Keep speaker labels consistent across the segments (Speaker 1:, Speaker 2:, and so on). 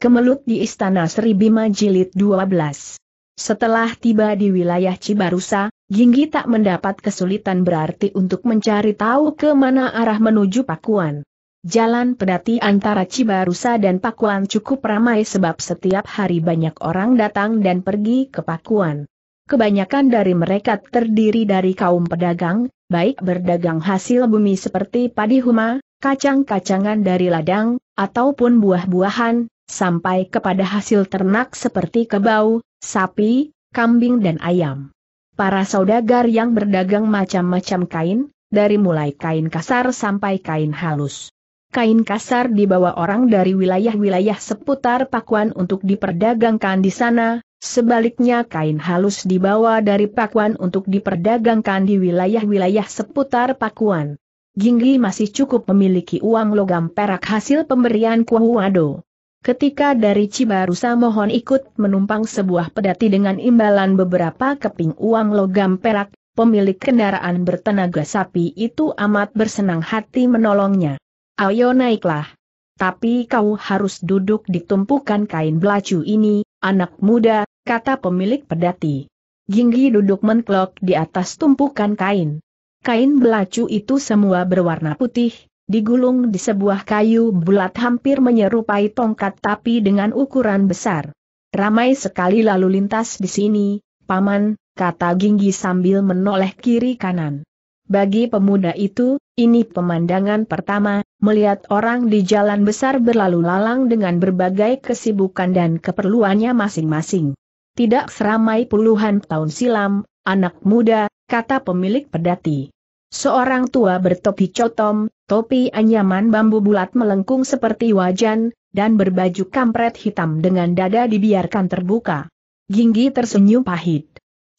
Speaker 1: Kemelut di Istana Sri Bima Jilid 12. Setelah tiba di wilayah Cibarusa, Ginggi tak mendapat kesulitan berarti untuk mencari tahu ke mana arah menuju Pakuan. Jalan pedati antara Cibarusa dan Pakuan cukup ramai sebab setiap hari banyak orang datang dan pergi ke Pakuan. Kebanyakan dari mereka terdiri dari kaum pedagang, baik berdagang hasil bumi seperti padi huma, kacang-kacangan dari ladang, ataupun buah-buahan, sampai kepada hasil ternak seperti kebau, sapi, kambing dan ayam. Para saudagar yang berdagang macam-macam kain, dari mulai kain kasar sampai kain halus. Kain kasar dibawa orang dari wilayah-wilayah seputar Pakuan untuk diperdagangkan di sana, sebaliknya kain halus dibawa dari Pakuan untuk diperdagangkan di wilayah-wilayah seputar Pakuan. Gingli masih cukup memiliki uang logam perak hasil pemberian Kuahuado. Ketika dari Cibarusa mohon ikut menumpang sebuah pedati dengan imbalan beberapa keping uang logam perak, pemilik kendaraan bertenaga sapi itu amat bersenang hati menolongnya. Ayo naiklah. Tapi kau harus duduk di tumpukan kain belacu ini, anak muda, kata pemilik pedati. Ginggi duduk mengklok di atas tumpukan kain. Kain belacu itu semua berwarna putih, digulung di sebuah kayu bulat hampir menyerupai tongkat tapi dengan ukuran besar. Ramai sekali lalu lintas di sini, Paman, kata Ginggi sambil menoleh kiri kanan. Bagi pemuda itu, ini pemandangan pertama, melihat orang di jalan besar berlalu lalang dengan berbagai kesibukan dan keperluannya masing-masing. Tidak seramai puluhan tahun silam, anak muda, kata pemilik pedati. Seorang tua bertopi cotom, topi anyaman bambu bulat melengkung seperti wajan, dan berbaju kampret hitam dengan dada dibiarkan terbuka. Ginggi tersenyum pahit.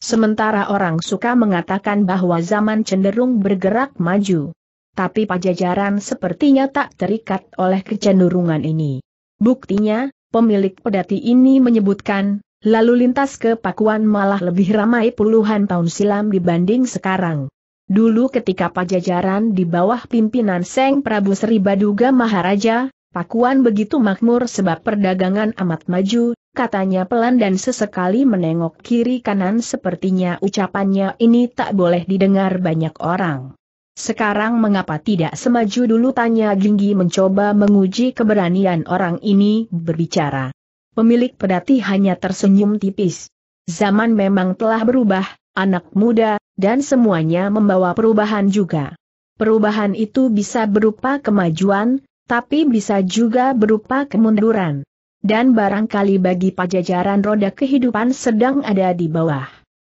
Speaker 1: Sementara orang suka mengatakan bahwa zaman cenderung bergerak maju. Tapi pajajaran sepertinya tak terikat oleh kecenderungan ini. Buktinya, pemilik pedati ini menyebutkan, lalu lintas ke Pakuan malah lebih ramai puluhan tahun silam dibanding sekarang. Dulu ketika pajajaran di bawah pimpinan Seng Prabu Sri Baduga Maharaja, Pakuan begitu makmur sebab perdagangan amat maju, katanya pelan dan sesekali menengok kiri kanan sepertinya ucapannya ini tak boleh didengar banyak orang. Sekarang mengapa tidak semaju dulu tanya Ginggi mencoba menguji keberanian orang ini berbicara. Pemilik pedati hanya tersenyum tipis. Zaman memang telah berubah, anak muda, dan semuanya membawa perubahan juga. Perubahan itu bisa berupa kemajuan, tapi bisa juga berupa kemunduran. Dan barangkali bagi pajajaran roda kehidupan sedang ada di bawah.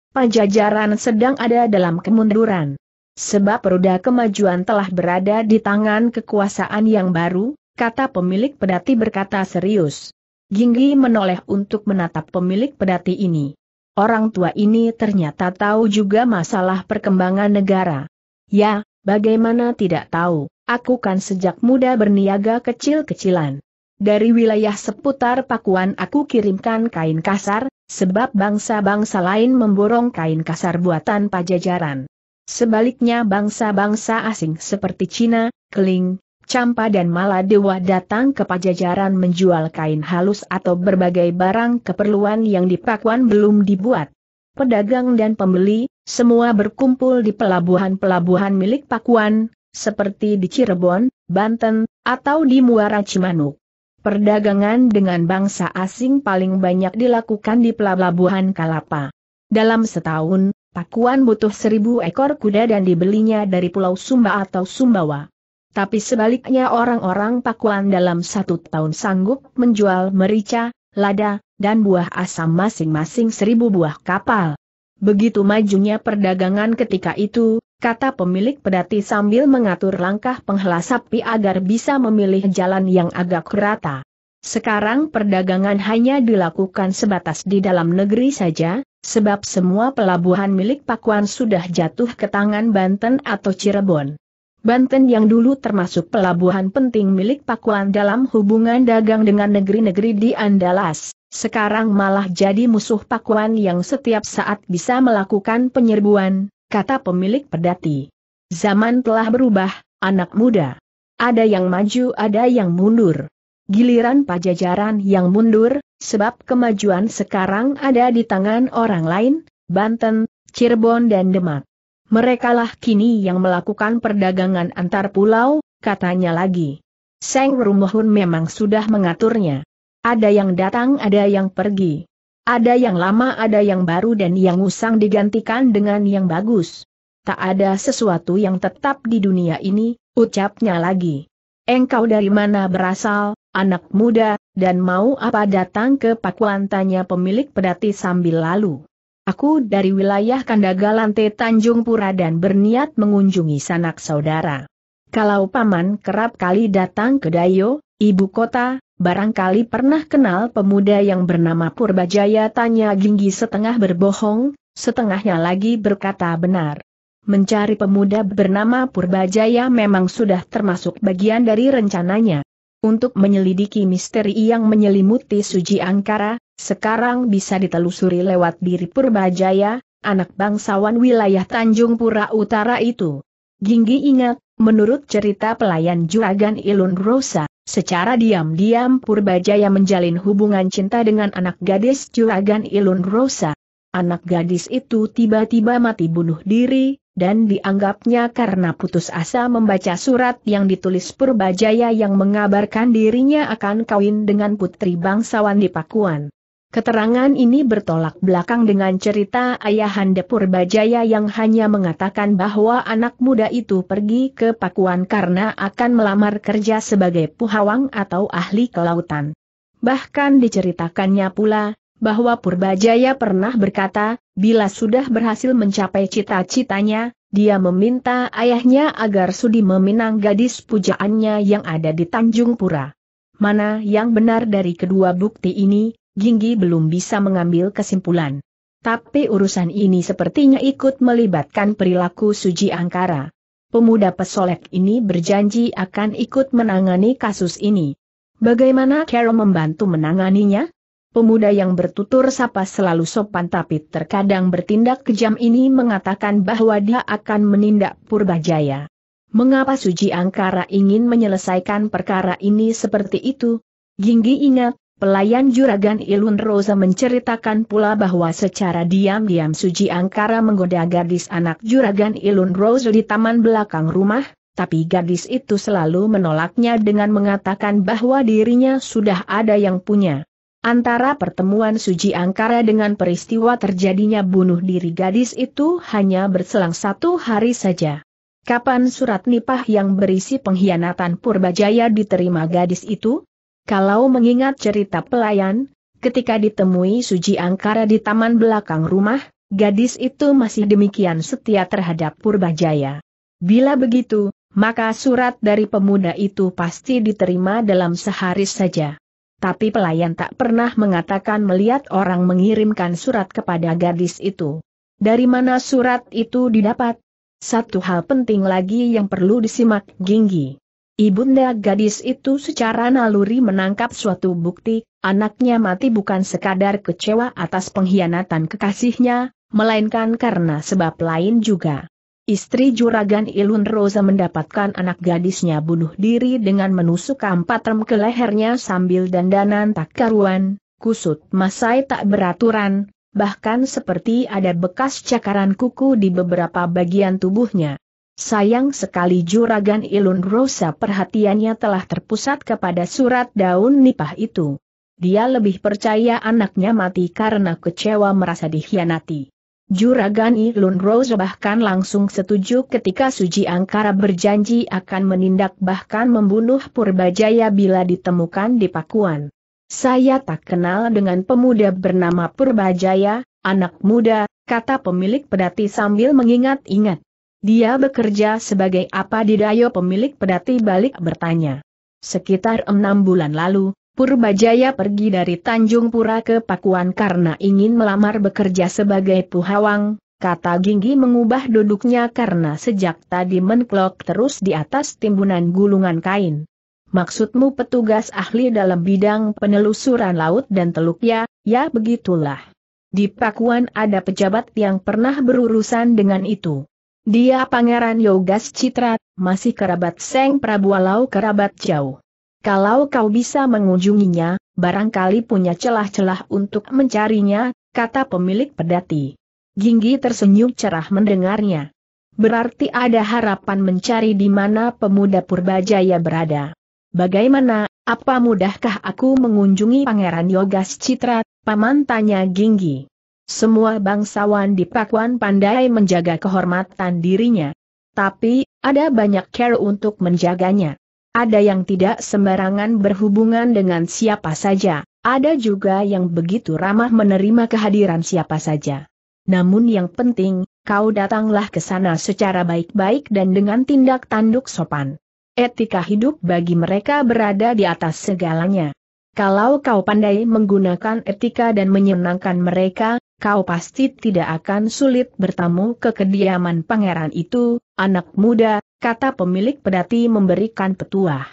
Speaker 1: Pajajaran sedang ada dalam kemunduran. Sebab roda kemajuan telah berada di tangan kekuasaan yang baru, kata pemilik pedati berkata serius. Ginggi menoleh untuk menatap pemilik pedati ini. Orang tua ini ternyata tahu juga masalah perkembangan negara. Ya, bagaimana tidak tahu, aku kan sejak muda berniaga kecil-kecilan. Dari wilayah seputar Pakuan aku kirimkan kain kasar, sebab bangsa-bangsa lain memborong kain kasar buatan pajajaran. Sebaliknya bangsa-bangsa asing seperti Cina, Keling, Campa dan Maladewa datang ke pajajaran menjual kain halus atau berbagai barang keperluan yang di Pakuan belum dibuat. Pedagang dan pembeli, semua berkumpul di pelabuhan-pelabuhan milik Pakuan, seperti di Cirebon, Banten, atau di Muara Cimanuk. Perdagangan dengan bangsa asing paling banyak dilakukan di pelabuhan Kalapa. Dalam setahun, Pakuan butuh seribu ekor kuda dan dibelinya dari Pulau Sumba atau Sumbawa. Tapi sebaliknya orang-orang Pakuan dalam satu tahun sanggup menjual merica, lada, dan buah asam masing-masing seribu buah kapal. Begitu majunya perdagangan ketika itu, kata pemilik pedati sambil mengatur langkah penghelas sapi agar bisa memilih jalan yang agak rata. Sekarang perdagangan hanya dilakukan sebatas di dalam negeri saja, sebab semua pelabuhan milik Pakuan sudah jatuh ke tangan Banten atau Cirebon. Banten yang dulu termasuk pelabuhan penting milik Pakuan dalam hubungan dagang dengan negeri-negeri di Andalas, sekarang malah jadi musuh Pakuan yang setiap saat bisa melakukan penyerbuan, kata pemilik pedati. Zaman telah berubah, anak muda. Ada yang maju ada yang mundur. Giliran pajajaran yang mundur, sebab kemajuan sekarang ada di tangan orang lain, Banten, Cirebon dan Demak. Merekalah kini yang melakukan perdagangan antar pulau, katanya lagi. Seng Rumuhun memang sudah mengaturnya. Ada yang datang ada yang pergi. Ada yang lama ada yang baru dan yang usang digantikan dengan yang bagus. Tak ada sesuatu yang tetap di dunia ini, ucapnya lagi. Engkau dari mana berasal, anak muda, dan mau apa datang ke Pakuan tanya pemilik pedati sambil lalu. Aku dari wilayah Kandagalante Tanjung Pura dan berniat mengunjungi sanak saudara. Kalau Paman kerap kali datang ke Dayo, ibu kota, barangkali pernah kenal pemuda yang bernama Purbajaya tanya Ginggi setengah berbohong, setengahnya lagi berkata benar. Mencari pemuda bernama Purbajaya memang sudah termasuk bagian dari rencananya. Untuk menyelidiki misteri yang menyelimuti Suji Angkara, sekarang bisa ditelusuri lewat diri Purbajaya, anak bangsawan wilayah Tanjung Pura Utara itu. Ginggi ingat, menurut cerita pelayan Juragan Ilun Rosa, secara diam-diam Purbajaya menjalin hubungan cinta dengan anak gadis Juragan Ilun Rosa. Anak gadis itu tiba-tiba mati bunuh diri, dan dianggapnya karena putus asa membaca surat yang ditulis Purbajaya yang mengabarkan dirinya akan kawin dengan putri bangsawan di Pakuan. Keterangan ini bertolak belakang dengan cerita Ayahanda Purbajaya yang hanya mengatakan bahwa anak muda itu pergi ke Pakuan karena akan melamar kerja sebagai puhawang atau ahli kelautan. Bahkan diceritakannya pula, bahwa Purbajaya pernah berkata, bila sudah berhasil mencapai cita-citanya, dia meminta ayahnya agar Sudi meminang gadis pujaannya yang ada di Tanjung Pura. Mana yang benar dari kedua bukti ini, Ginggi belum bisa mengambil kesimpulan. Tapi urusan ini sepertinya ikut melibatkan perilaku Suji Angkara. Pemuda pesolek ini berjanji akan ikut menangani kasus ini. Bagaimana Carol membantu menanganinya? Pemuda yang bertutur sapa selalu sopan tapi terkadang bertindak kejam ini mengatakan bahwa dia akan menindak Purbajaya. Mengapa Suji Angkara ingin menyelesaikan perkara ini seperti itu? Ginggi ingat, Pelayan Juragan Ilun Rosa menceritakan pula bahwa secara diam-diam Suji Angkara menggoda gadis anak Juragan Ilun Rosa di taman belakang rumah, tapi gadis itu selalu menolaknya dengan mengatakan bahwa dirinya sudah ada yang punya. Antara pertemuan Suji Angkara dengan peristiwa terjadinya bunuh diri gadis itu hanya berselang satu hari saja. Kapan surat nipah yang berisi pengkhianatan Purbajaya diterima gadis itu? Kalau mengingat cerita pelayan, ketika ditemui Suji Angkara di taman belakang rumah, gadis itu masih demikian setia terhadap Purbajaya. Bila begitu, maka surat dari pemuda itu pasti diterima dalam sehari saja. Tapi pelayan tak pernah mengatakan melihat orang mengirimkan surat kepada gadis itu. Dari mana surat itu didapat? Satu hal penting lagi yang perlu disimak Ginggi. Ibunda gadis itu secara naluri menangkap suatu bukti, anaknya mati bukan sekadar kecewa atas pengkhianatan kekasihnya, melainkan karena sebab lain juga. Istri juragan Ilun Rosa mendapatkan anak gadisnya bunuh diri dengan menusuk empat rem ke lehernya sambil dandanan tak karuan, kusut masai tak beraturan, bahkan seperti ada bekas cakaran kuku di beberapa bagian tubuhnya. Sayang sekali juragan Ilun Rosa perhatiannya telah terpusat kepada surat daun nipah itu. Dia lebih percaya anaknya mati karena kecewa merasa dikhianati. Juragan Ilun Rosa bahkan langsung setuju ketika Suji Angkara berjanji akan menindak bahkan membunuh Purbajaya bila ditemukan di Pakuan. Saya tak kenal dengan pemuda bernama Purbajaya, anak muda, kata pemilik pedati sambil mengingat-ingat. Dia bekerja sebagai apa di Dayo pemilik pedati balik bertanya. Sekitar enam bulan lalu, Purbajaya pergi dari Tanjung Pura ke Pakuan karena ingin melamar bekerja sebagai puhawang, kata Ginggi mengubah duduknya karena sejak tadi menklok terus di atas timbunan gulungan kain. Maksudmu petugas ahli dalam bidang penelusuran laut dan teluk ya, ya begitulah. Di Pakuan ada pejabat yang pernah berurusan dengan itu. Dia pangeran Yogas Citra, masih kerabat Seng Prabu walau kerabat jauh. Kalau kau bisa mengunjunginya, barangkali punya celah-celah untuk mencarinya, kata pemilik pedati. Ginggi tersenyum cerah mendengarnya. Berarti ada harapan mencari di mana pemuda Purbajaya berada. Bagaimana, apa mudahkah aku mengunjungi Pangeran Yogas Citra, paman tanya Ginggi. Semua bangsawan di Pakuan pandai menjaga kehormatan dirinya. Tapi, ada banyak care untuk menjaganya. Ada yang tidak sembarangan berhubungan dengan siapa saja, ada juga yang begitu ramah menerima kehadiran siapa saja. Namun yang penting, kau datanglah ke sana secara baik-baik dan dengan tindak tanduk sopan. Etika hidup bagi mereka berada di atas segalanya. Kalau kau pandai menggunakan etika dan menyenangkan mereka, kau pasti tidak akan sulit bertamu ke kediaman pangeran itu, anak muda, kata pemilik pedati memberikan petuah.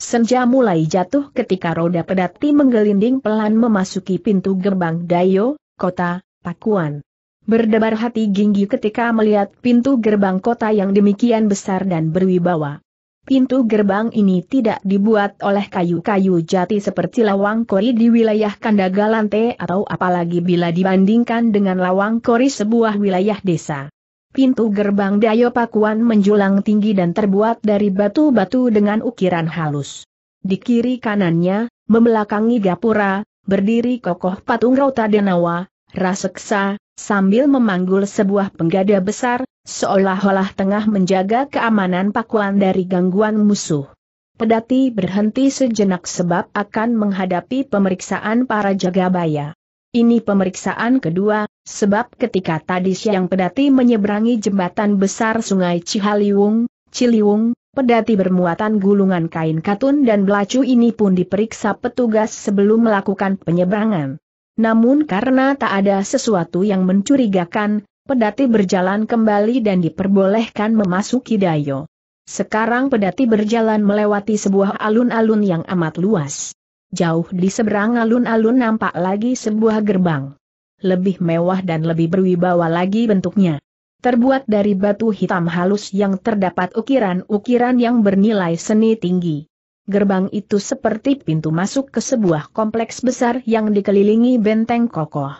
Speaker 1: Senja mulai jatuh ketika roda pedati menggelinding pelan memasuki pintu gerbang Dayo, kota, Pakuan. Berdebar hati Ginggi ketika melihat pintu gerbang kota yang demikian besar dan berwibawa. Pintu gerbang ini tidak dibuat oleh kayu-kayu jati seperti lawang kori di wilayah Kandagalante atau apalagi bila dibandingkan dengan lawang kori sebuah wilayah desa. Pintu gerbang Dayo Pakuan menjulang tinggi dan terbuat dari batu-batu dengan ukiran halus. Di kiri kanannya, membelakangi gapura, berdiri kokoh patung Rota Denawa, raseksa, sambil memanggul sebuah penggada besar, seolah-olah tengah menjaga keamanan pakuan dari gangguan musuh. Pedati berhenti sejenak sebab akan menghadapi pemeriksaan para jagabaya. Ini pemeriksaan kedua, sebab ketika tadi siang pedati menyeberangi jembatan besar sungai Cihaliwung, Ciliwung, pedati bermuatan gulungan kain katun dan belacu ini pun diperiksa petugas sebelum melakukan penyeberangan. Namun karena tak ada sesuatu yang mencurigakan, pedati berjalan kembali dan diperbolehkan memasuki Dayo. Sekarang pedati berjalan melewati sebuah alun-alun yang amat luas. Jauh di seberang alun-alun nampak lagi sebuah gerbang. Lebih mewah dan lebih berwibawa lagi bentuknya terbuat dari batu hitam halus yang terdapat ukiran-ukiran yang bernilai seni tinggi gerbang itu seperti pintu masuk ke sebuah kompleks besar yang dikelilingi benteng kokoh.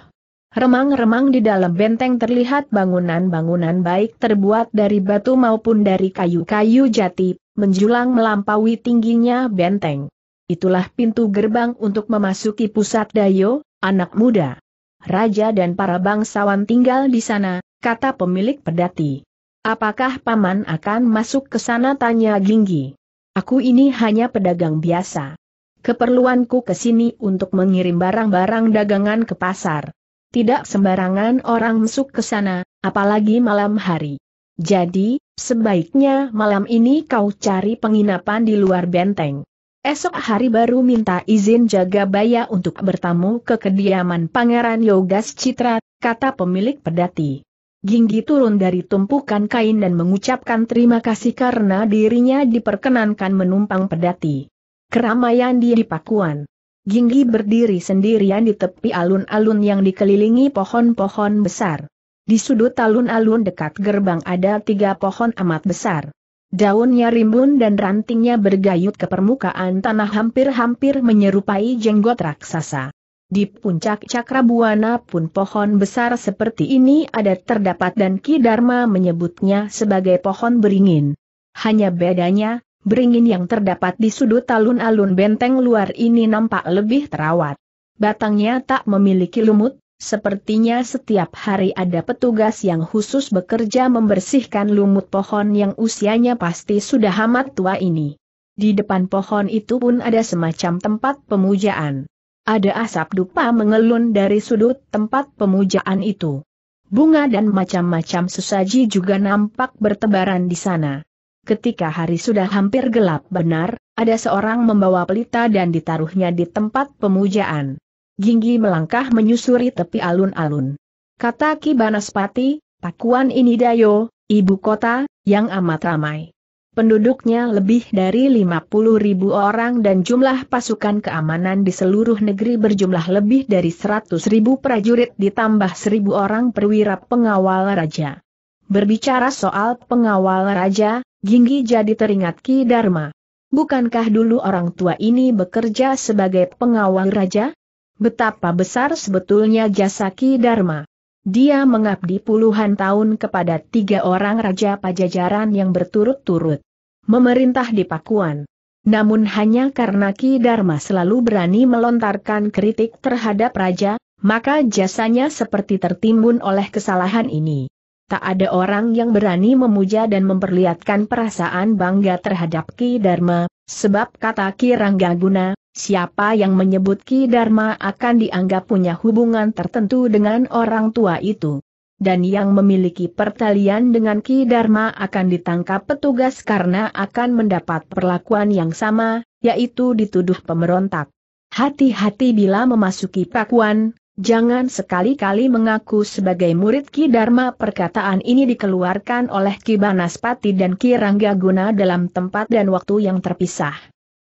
Speaker 1: Remang-remang di dalam benteng terlihat bangunan-bangunan baik terbuat dari batu maupun dari kayu-kayu jati, menjulang melampaui tingginya benteng. Itulah pintu gerbang untuk memasuki pusat Dayo, anak muda. Raja dan para bangsawan tinggal di sana, kata pemilik pedati. Apakah paman akan masuk ke sana tanya Ginggi? Aku ini hanya pedagang biasa. Keperluanku ke sini untuk mengirim barang-barang dagangan ke pasar. Tidak sembarangan orang masuk ke sana, apalagi malam hari. Jadi, sebaiknya malam ini kau cari penginapan di luar benteng. Esok hari baru minta izin jaga baya untuk bertamu ke kediaman Pangeran Yogas Citra, kata pemilik pedati. Ginggi turun dari tumpukan kain dan mengucapkan terima kasih karena dirinya diperkenankan menumpang pedati. Keramaian di Pakuan. Ginggi berdiri sendirian di tepi alun-alun yang dikelilingi pohon-pohon besar. Di sudut alun-alun dekat gerbang ada tiga pohon amat besar. Daunnya rimbun dan rantingnya bergayut ke permukaan tanah hampir-hampir menyerupai jenggot raksasa. Di puncak Cakrabuana pun pohon besar seperti ini ada terdapat dan Ki Dharma menyebutnya sebagai pohon beringin. Hanya bedanya, beringin yang terdapat di sudut alun-alun benteng luar ini nampak lebih terawat. Batangnya tak memiliki lumut, sepertinya setiap hari ada petugas yang khusus bekerja membersihkan lumut pohon yang usianya pasti sudah amat tua ini. Di depan pohon itu pun ada semacam tempat pemujaan. Ada asap dupa mengelun dari sudut tempat pemujaan itu. Bunga dan macam-macam sesaji juga nampak bertebaran di sana. Ketika hari sudah hampir gelap benar, ada seorang membawa pelita dan ditaruhnya di tempat pemujaan. Ginggi melangkah menyusuri tepi alun-alun. Kata Ki Banaspati, Pakuan ini Dayo, ibu kota, yang amat ramai. Penduduknya lebih dari 50 ribu orang dan jumlah pasukan keamanan di seluruh negeri berjumlah lebih dari 100 ribu prajurit ditambah 1000 orang perwira pengawal raja. Berbicara soal pengawal raja, Ginggi jadi teringat Ki Dharma. Bukankah dulu orang tua ini bekerja sebagai pengawal raja? Betapa besar sebetulnya jasa Ki Dharma. Dia mengabdi puluhan tahun kepada tiga orang raja pajajaran yang berturut-turut memerintah di Pakuan. Namun hanya karena Ki Dharma selalu berani melontarkan kritik terhadap raja, maka jasanya seperti tertimbun oleh kesalahan ini. Tak ada orang yang berani memuja dan memperlihatkan perasaan bangga terhadap Ki Dharma, sebab kata Ki Rangga Ranggaguna, siapa yang menyebut Ki Dharma akan dianggap punya hubungan tertentu dengan orang tua itu dan yang memiliki pertalian dengan Ki Dharma akan ditangkap petugas karena akan mendapat perlakuan yang sama, yaitu dituduh pemberontak. Hati-hati bila memasuki Pakuan, jangan sekali-kali mengaku sebagai murid Ki Dharma. Perkataan ini dikeluarkan oleh Ki Banaspati dan Ki Ranggaguna dalam tempat dan waktu yang terpisah.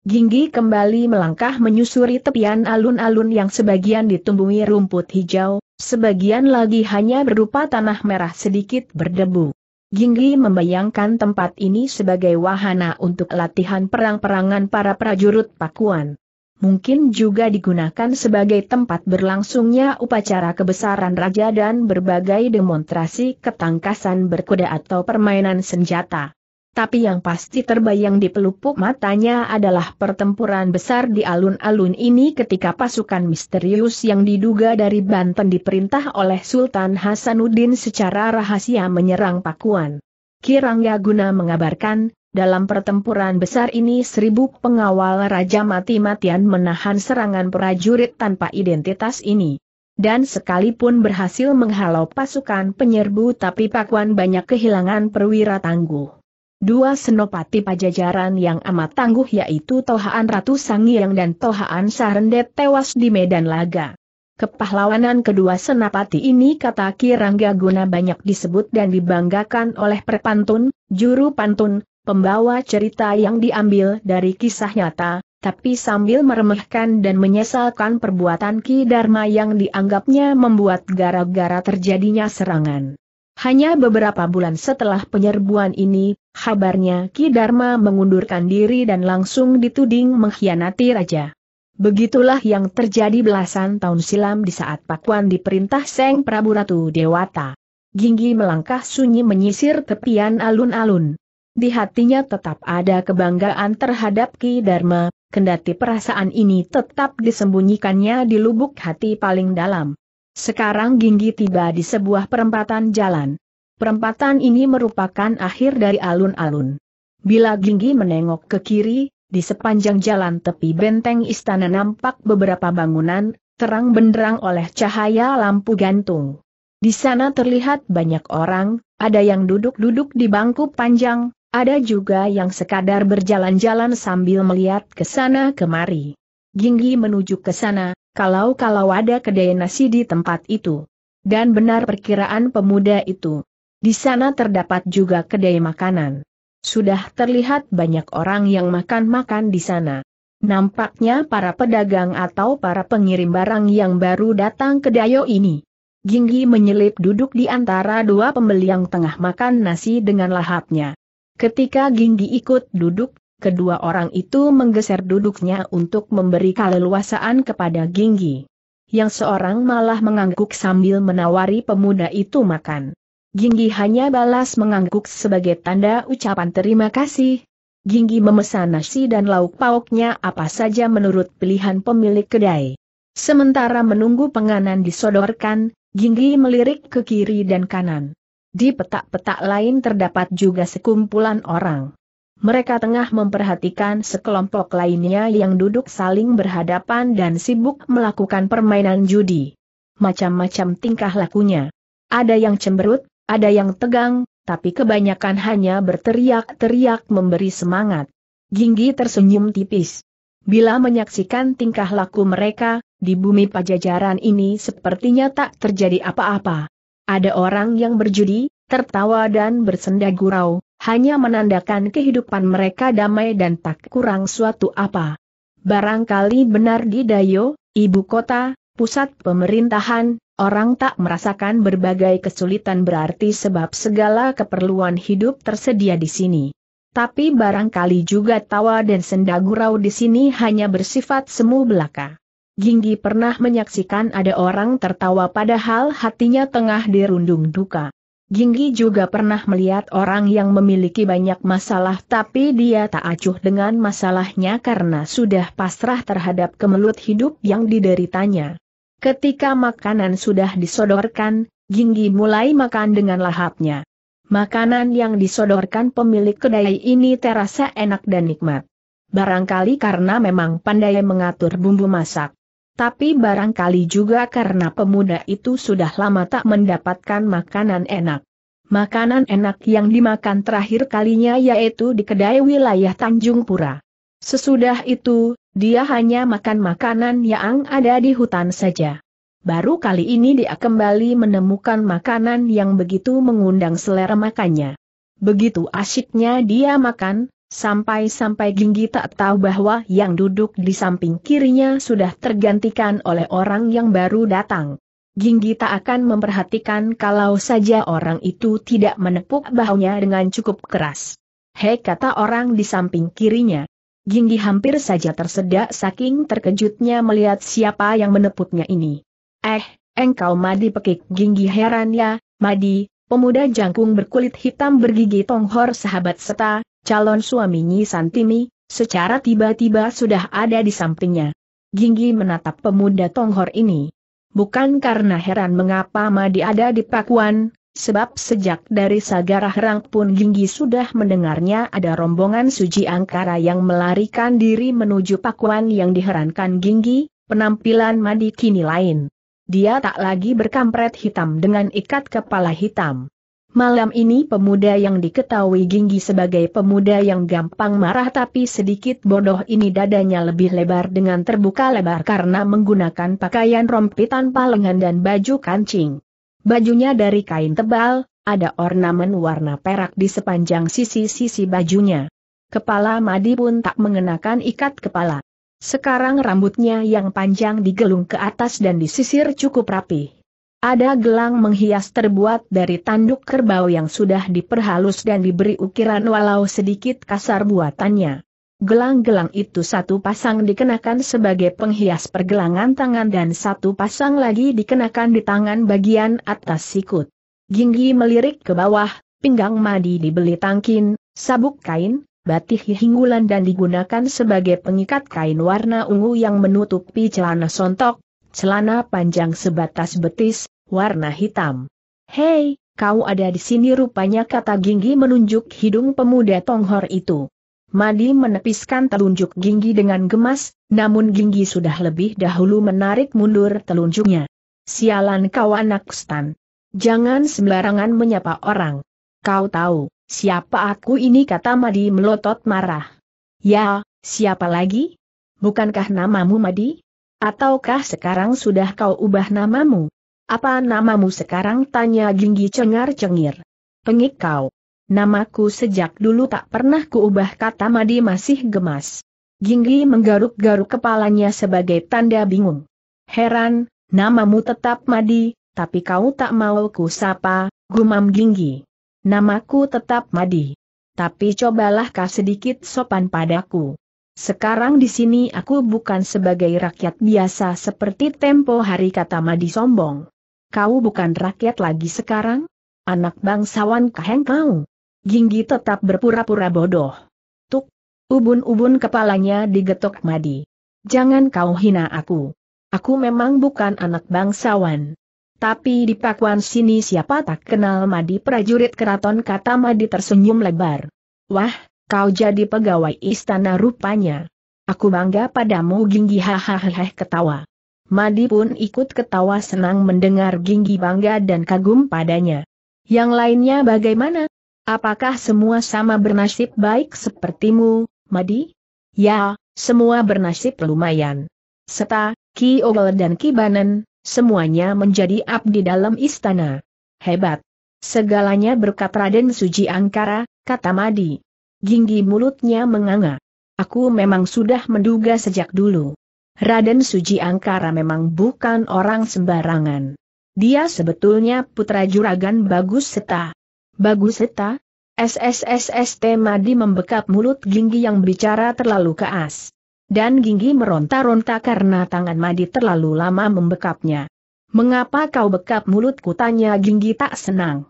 Speaker 1: Ginggi kembali melangkah menyusuri tepian alun-alun yang sebagian ditumbuhi rumput hijau, Sebagian lagi hanya berupa tanah merah sedikit berdebu. Ginggi membayangkan tempat ini sebagai wahana untuk latihan perang-perangan para prajurit Pakuan. Mungkin juga digunakan sebagai tempat berlangsungnya upacara kebesaran raja dan berbagai demonstrasi ketangkasan berkuda atau permainan senjata tapi yang pasti terbayang di pelupuk matanya adalah pertempuran besar di alun-alun ini ketika pasukan misterius yang diduga dari Banten diperintah oleh Sultan Hasanuddin secara rahasia menyerang Pakuan. Kirangga Guna mengabarkan, dalam pertempuran besar ini seribu pengawal Raja mati-matian menahan serangan prajurit tanpa identitas ini dan sekalipun berhasil menghalau pasukan penyerbu tapi Pakuan banyak kehilangan perwira tangguh. Dua senopati pajajaran yang amat tangguh yaitu Tohaan Ratu Sangiang dan Tohaan Sarendet tewas di medan laga. Kepahlawanan kedua senapati ini kata Kirangga Guna banyak disebut dan dibanggakan oleh perpantun, juru pantun, pembawa cerita yang diambil dari kisah nyata, tapi sambil meremehkan dan menyesalkan perbuatan Ki Dharma yang dianggapnya membuat gara-gara terjadinya serangan. Hanya beberapa bulan setelah penyerbuan ini, kabarnya Ki Dharma mengundurkan diri dan langsung dituding mengkhianati raja. Begitulah yang terjadi belasan tahun silam di saat Pakuan diperintah Seng Prabu Ratu Dewata. Ginggi melangkah sunyi menyisir tepian alun-alun. Di hatinya tetap ada kebanggaan terhadap Ki Dharma, kendati perasaan ini tetap disembunyikannya di lubuk hati paling dalam. Sekarang Ginggi tiba di sebuah perempatan jalan. Perempatan ini merupakan akhir dari alun-alun. Bila Ginggi menengok ke kiri, di sepanjang jalan tepi benteng istana nampak beberapa bangunan, terang benderang oleh cahaya lampu gantung. Di sana terlihat banyak orang, ada yang duduk-duduk di bangku panjang, ada juga yang sekadar berjalan-jalan sambil melihat ke sana kemari. Ginggi menuju ke sana, kalau-kalau ada kedai nasi di tempat itu. Dan benar perkiraan pemuda itu. Di sana terdapat juga kedai makanan. Sudah terlihat banyak orang yang makan-makan di sana. Nampaknya para pedagang atau para pengirim barang yang baru datang ke Dayo ini. Ginggi menyelip duduk di antara dua pembeli yang tengah makan nasi dengan lahapnya. Ketika Ginggi ikut duduk kedua orang itu menggeser duduknya untuk memberi keleluasaan kepada Ginggi. Yang seorang malah mengangguk sambil menawari pemuda itu makan. Ginggi hanya balas mengangguk sebagai tanda ucapan terima kasih. Ginggi memesan nasi dan lauk pauknya apa saja menurut pilihan pemilik kedai. Sementara menunggu penganan disodorkan, Ginggi melirik ke kiri dan kanan. Di petak-petak lain terdapat juga sekumpulan orang mereka tengah memperhatikan sekelompok lainnya yang duduk saling berhadapan dan sibuk melakukan permainan judi. Macam-macam tingkah lakunya. Ada yang cemberut, ada yang tegang, tapi kebanyakan hanya berteriak-teriak memberi semangat. Ginggi tersenyum tipis. Bila menyaksikan tingkah laku mereka, di bumi pajajaran ini sepertinya tak terjadi apa-apa. Ada orang yang berjudi, tertawa dan bersenda gurau, hanya menandakan kehidupan mereka damai dan tak kurang suatu apa. Barangkali benar di Dayo, ibu kota, pusat pemerintahan, orang tak merasakan berbagai kesulitan berarti sebab segala keperluan hidup tersedia di sini. Tapi barangkali juga tawa dan senda gurau di sini hanya bersifat semu belaka. Ginggi pernah menyaksikan ada orang tertawa padahal hatinya tengah dirundung duka. Ginggi juga pernah melihat orang yang memiliki banyak masalah tapi dia tak acuh dengan masalahnya karena sudah pasrah terhadap kemelut hidup yang dideritanya. Ketika makanan sudah disodorkan, Ginggi mulai makan dengan lahapnya. Makanan yang disodorkan pemilik kedai ini terasa enak dan nikmat. Barangkali karena memang pandai mengatur bumbu masak tapi barangkali juga karena pemuda itu sudah lama tak mendapatkan makanan enak. Makanan enak yang dimakan terakhir kalinya yaitu di kedai wilayah Tanjung Pura. Sesudah itu, dia hanya makan makanan yang ada di hutan saja. Baru kali ini dia kembali menemukan makanan yang begitu mengundang selera makannya. Begitu asyiknya dia makan, Sampai-sampai Ginggi tak tahu bahwa yang duduk di samping kirinya sudah tergantikan oleh orang yang baru datang. Ginggi tak akan memperhatikan kalau saja orang itu tidak menepuk bahunya dengan cukup keras. Hei kata orang di samping kirinya. Ginggi hampir saja tersedak saking terkejutnya melihat siapa yang menepuknya ini. Eh, engkau Madi pekik Ginggi heran ya, Madi, pemuda jangkung berkulit hitam bergigi tonghor sahabat seta, calon suaminya Santini, secara tiba-tiba sudah ada di sampingnya. Ginggi menatap pemuda tonghor ini. Bukan karena heran mengapa Madi ada di Pakuan, sebab sejak dari Sagara Herang pun Ginggi sudah mendengarnya ada rombongan suji angkara yang melarikan diri menuju Pakuan yang diherankan Ginggi, penampilan Madi kini lain dia tak lagi berkampret hitam dengan ikat kepala hitam. Malam ini pemuda yang diketahui Ginggi sebagai pemuda yang gampang marah tapi sedikit bodoh ini dadanya lebih lebar dengan terbuka lebar karena menggunakan pakaian rompi tanpa lengan dan baju kancing. Bajunya dari kain tebal, ada ornamen warna perak di sepanjang sisi-sisi bajunya. Kepala Madi pun tak mengenakan ikat kepala. Sekarang rambutnya yang panjang digelung ke atas dan disisir cukup rapi. Ada gelang menghias terbuat dari tanduk kerbau yang sudah diperhalus dan diberi ukiran walau sedikit kasar buatannya. Gelang-gelang itu satu pasang dikenakan sebagai penghias pergelangan tangan dan satu pasang lagi dikenakan di tangan bagian atas sikut. Ginggi melirik ke bawah, pinggang madi dibeli tangkin, sabuk kain, batik hinggulan dan digunakan sebagai pengikat kain warna ungu yang menutupi celana sontok, celana panjang sebatas betis, warna hitam. Hei, kau ada di sini rupanya kata Ginggi menunjuk hidung pemuda tonghor itu. Madi menepiskan telunjuk Ginggi dengan gemas, namun Ginggi sudah lebih dahulu menarik mundur telunjuknya. Sialan kau anak stan. Jangan sembarangan menyapa orang. Kau tahu, Siapa aku ini kata Madi melotot marah. Ya, siapa lagi? Bukankah namamu Madi? Ataukah sekarang sudah kau ubah namamu? Apa namamu sekarang tanya Ginggi cengar-cengir. Pengik kau. Namaku sejak dulu tak pernah kuubah kata Madi masih gemas. Ginggi menggaruk-garuk kepalanya sebagai tanda bingung. Heran, namamu tetap Madi, tapi kau tak mau ku sapa, gumam Ginggi. Namaku tetap Madi. Tapi cobalah kau sedikit sopan padaku. Sekarang di sini aku bukan sebagai rakyat biasa seperti tempo hari kata Madi sombong. Kau bukan rakyat lagi sekarang? Anak bangsawan keheng kau. Ginggi tetap berpura-pura bodoh. Tuk, ubun-ubun kepalanya digetok Madi. Jangan kau hina aku. Aku memang bukan anak bangsawan. Tapi di pakuan sini siapa tak kenal Madi prajurit keraton kata Madi tersenyum lebar. Wah, kau jadi pegawai istana rupanya. Aku bangga padamu Ginggi hahaha ketawa. Madi pun ikut ketawa senang mendengar Ginggi bangga dan kagum padanya. Yang lainnya bagaimana? Apakah semua sama bernasib baik sepertimu, Madi? Ya, semua bernasib lumayan. Seta, Ki Ogol dan Ki Banen, Semuanya menjadi abdi dalam istana. Hebat. Segalanya berkat Raden Suji Angkara, kata Madi. Ginggi mulutnya menganga. Aku memang sudah menduga sejak dulu. Raden Suji Angkara memang bukan orang sembarangan. Dia sebetulnya putra juragan Bagus Seta. Bagus Seta? SSSST Madi membekap mulut Ginggi yang bicara terlalu keas dan ginggi meronta-ronta karena tangan Madi terlalu lama membekapnya. Mengapa kau bekap mulutku tanya Ginggi tak senang.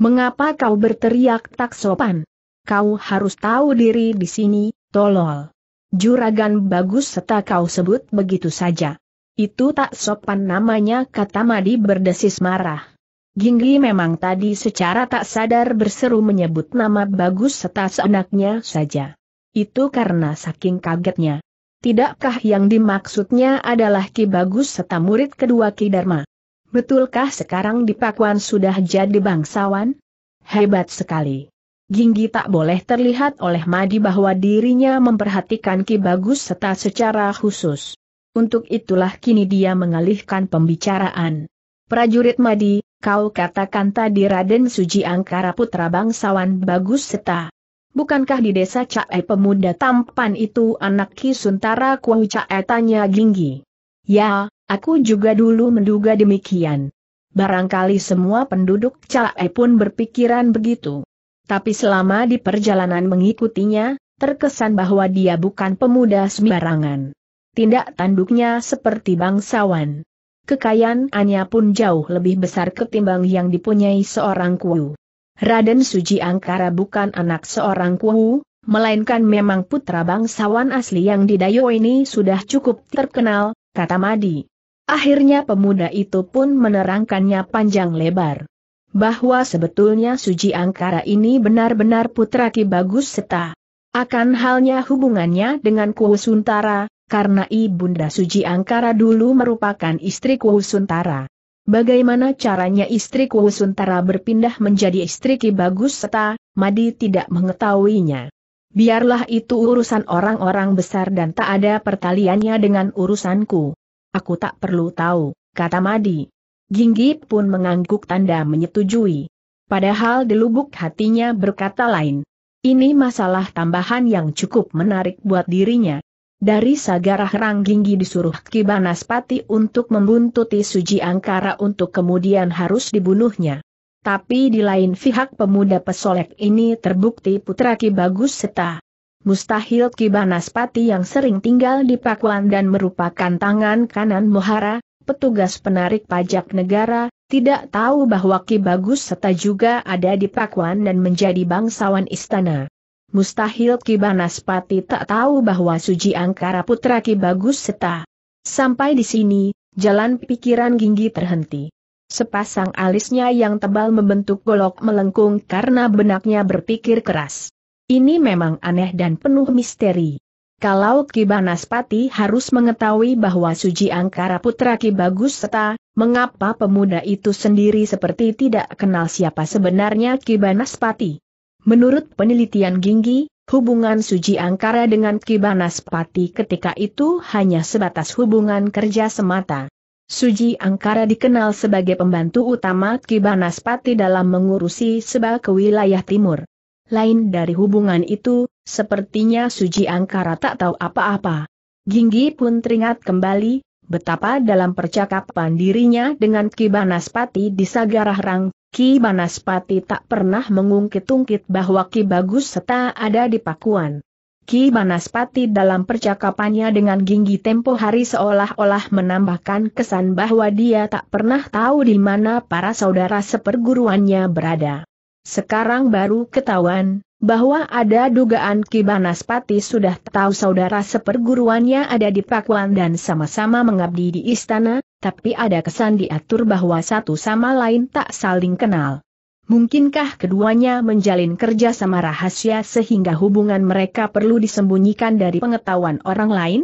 Speaker 1: Mengapa kau berteriak tak sopan? Kau harus tahu diri di sini, tolol. Juragan bagus serta kau sebut begitu saja. Itu tak sopan namanya kata Madi berdesis marah. Ginggi memang tadi secara tak sadar berseru menyebut nama bagus serta seenaknya saja. Itu karena saking kagetnya. Tidakkah yang dimaksudnya adalah Ki Bagus serta murid kedua Ki Dharma? Betulkah sekarang di Pakuan sudah jadi bangsawan? Hebat sekali. Ginggi tak boleh terlihat oleh Madi bahwa dirinya memperhatikan Ki Bagus serta secara khusus. Untuk itulah kini dia mengalihkan pembicaraan. Prajurit Madi, kau katakan tadi Raden Suji Angkara putra bangsawan Bagus Seta. Bukankah di desa Cae pemuda tampan itu anak Ki Suntara Kuau Cae tanya Ginggi? Ya, aku juga dulu menduga demikian. Barangkali semua penduduk Cae pun berpikiran begitu. Tapi selama di perjalanan mengikutinya, terkesan bahwa dia bukan pemuda sembarangan. Tindak tanduknya seperti bangsawan. Kekayaannya pun jauh lebih besar ketimbang yang dipunyai seorang Kuau. Raden Suji Angkara bukan anak seorang kuhu, melainkan memang putra bangsawan asli yang di Dayo ini sudah cukup terkenal, kata Madi. Akhirnya pemuda itu pun menerangkannya panjang lebar. Bahwa sebetulnya Suji Angkara ini benar-benar putra Ki Bagus Seta. Akan halnya hubungannya dengan Kuhu Suntara, karena Ibunda Suji Angkara dulu merupakan istri Kuhu Suntara. Bagaimana caranya istriku Suntara berpindah menjadi istri Ki Bagus Seta, Madi tidak mengetahuinya. Biarlah itu urusan orang-orang besar dan tak ada pertaliannya dengan urusanku. Aku tak perlu tahu, kata Madi. Ginggip pun mengangguk tanda menyetujui. Padahal delubuk hatinya berkata lain. Ini masalah tambahan yang cukup menarik buat dirinya, dari Sagarah Rangginggi disuruh Kibanaspati untuk membuntuti Suji Angkara untuk kemudian harus dibunuhnya. Tapi di lain pihak pemuda pesolek ini terbukti putra Ki Bagus Seta. Mustahil Kibanaspati yang sering tinggal di Pakuan dan merupakan tangan kanan Mohara, petugas penarik pajak negara, tidak tahu bahwa Ki Bagus Seta juga ada di Pakuan dan menjadi bangsawan istana mustahil Kibanaspati tak tahu bahwa Suji Angkara putra Ki Bagus Seta. Sampai di sini, jalan pikiran Ginggi terhenti. Sepasang alisnya yang tebal membentuk golok melengkung karena benaknya berpikir keras. Ini memang aneh dan penuh misteri. Kalau Kibanaspati harus mengetahui bahwa Suji Angkara putra Ki Bagus Seta, mengapa pemuda itu sendiri seperti tidak kenal siapa sebenarnya Kibanaspati? Menurut penelitian Ginggi, hubungan Suji Angkara dengan Kibanaspati ketika itu hanya sebatas hubungan kerja semata. Suji Angkara dikenal sebagai pembantu utama Kibanaspati dalam mengurusi sebuah ke wilayah timur. Lain dari hubungan itu, sepertinya Suji Angkara tak tahu apa-apa. Ginggi pun teringat kembali, betapa dalam percakapan dirinya dengan Kibanaspati di Sagarahrang. Ki Banaspati tak pernah mengungkit-ungkit bahwa Ki Bagus Seta ada di Pakuan. Ki Banaspati dalam percakapannya dengan Ginggi Tempo hari seolah-olah menambahkan kesan bahwa dia tak pernah tahu di mana para saudara seperguruannya berada. Sekarang baru ketahuan, bahwa ada dugaan Ki Banaspati sudah tahu saudara seperguruannya ada di Pakuan dan sama-sama mengabdi di istana, tapi ada kesan diatur bahwa satu sama lain tak saling kenal. Mungkinkah keduanya menjalin kerja sama rahasia sehingga hubungan mereka perlu disembunyikan dari pengetahuan orang lain?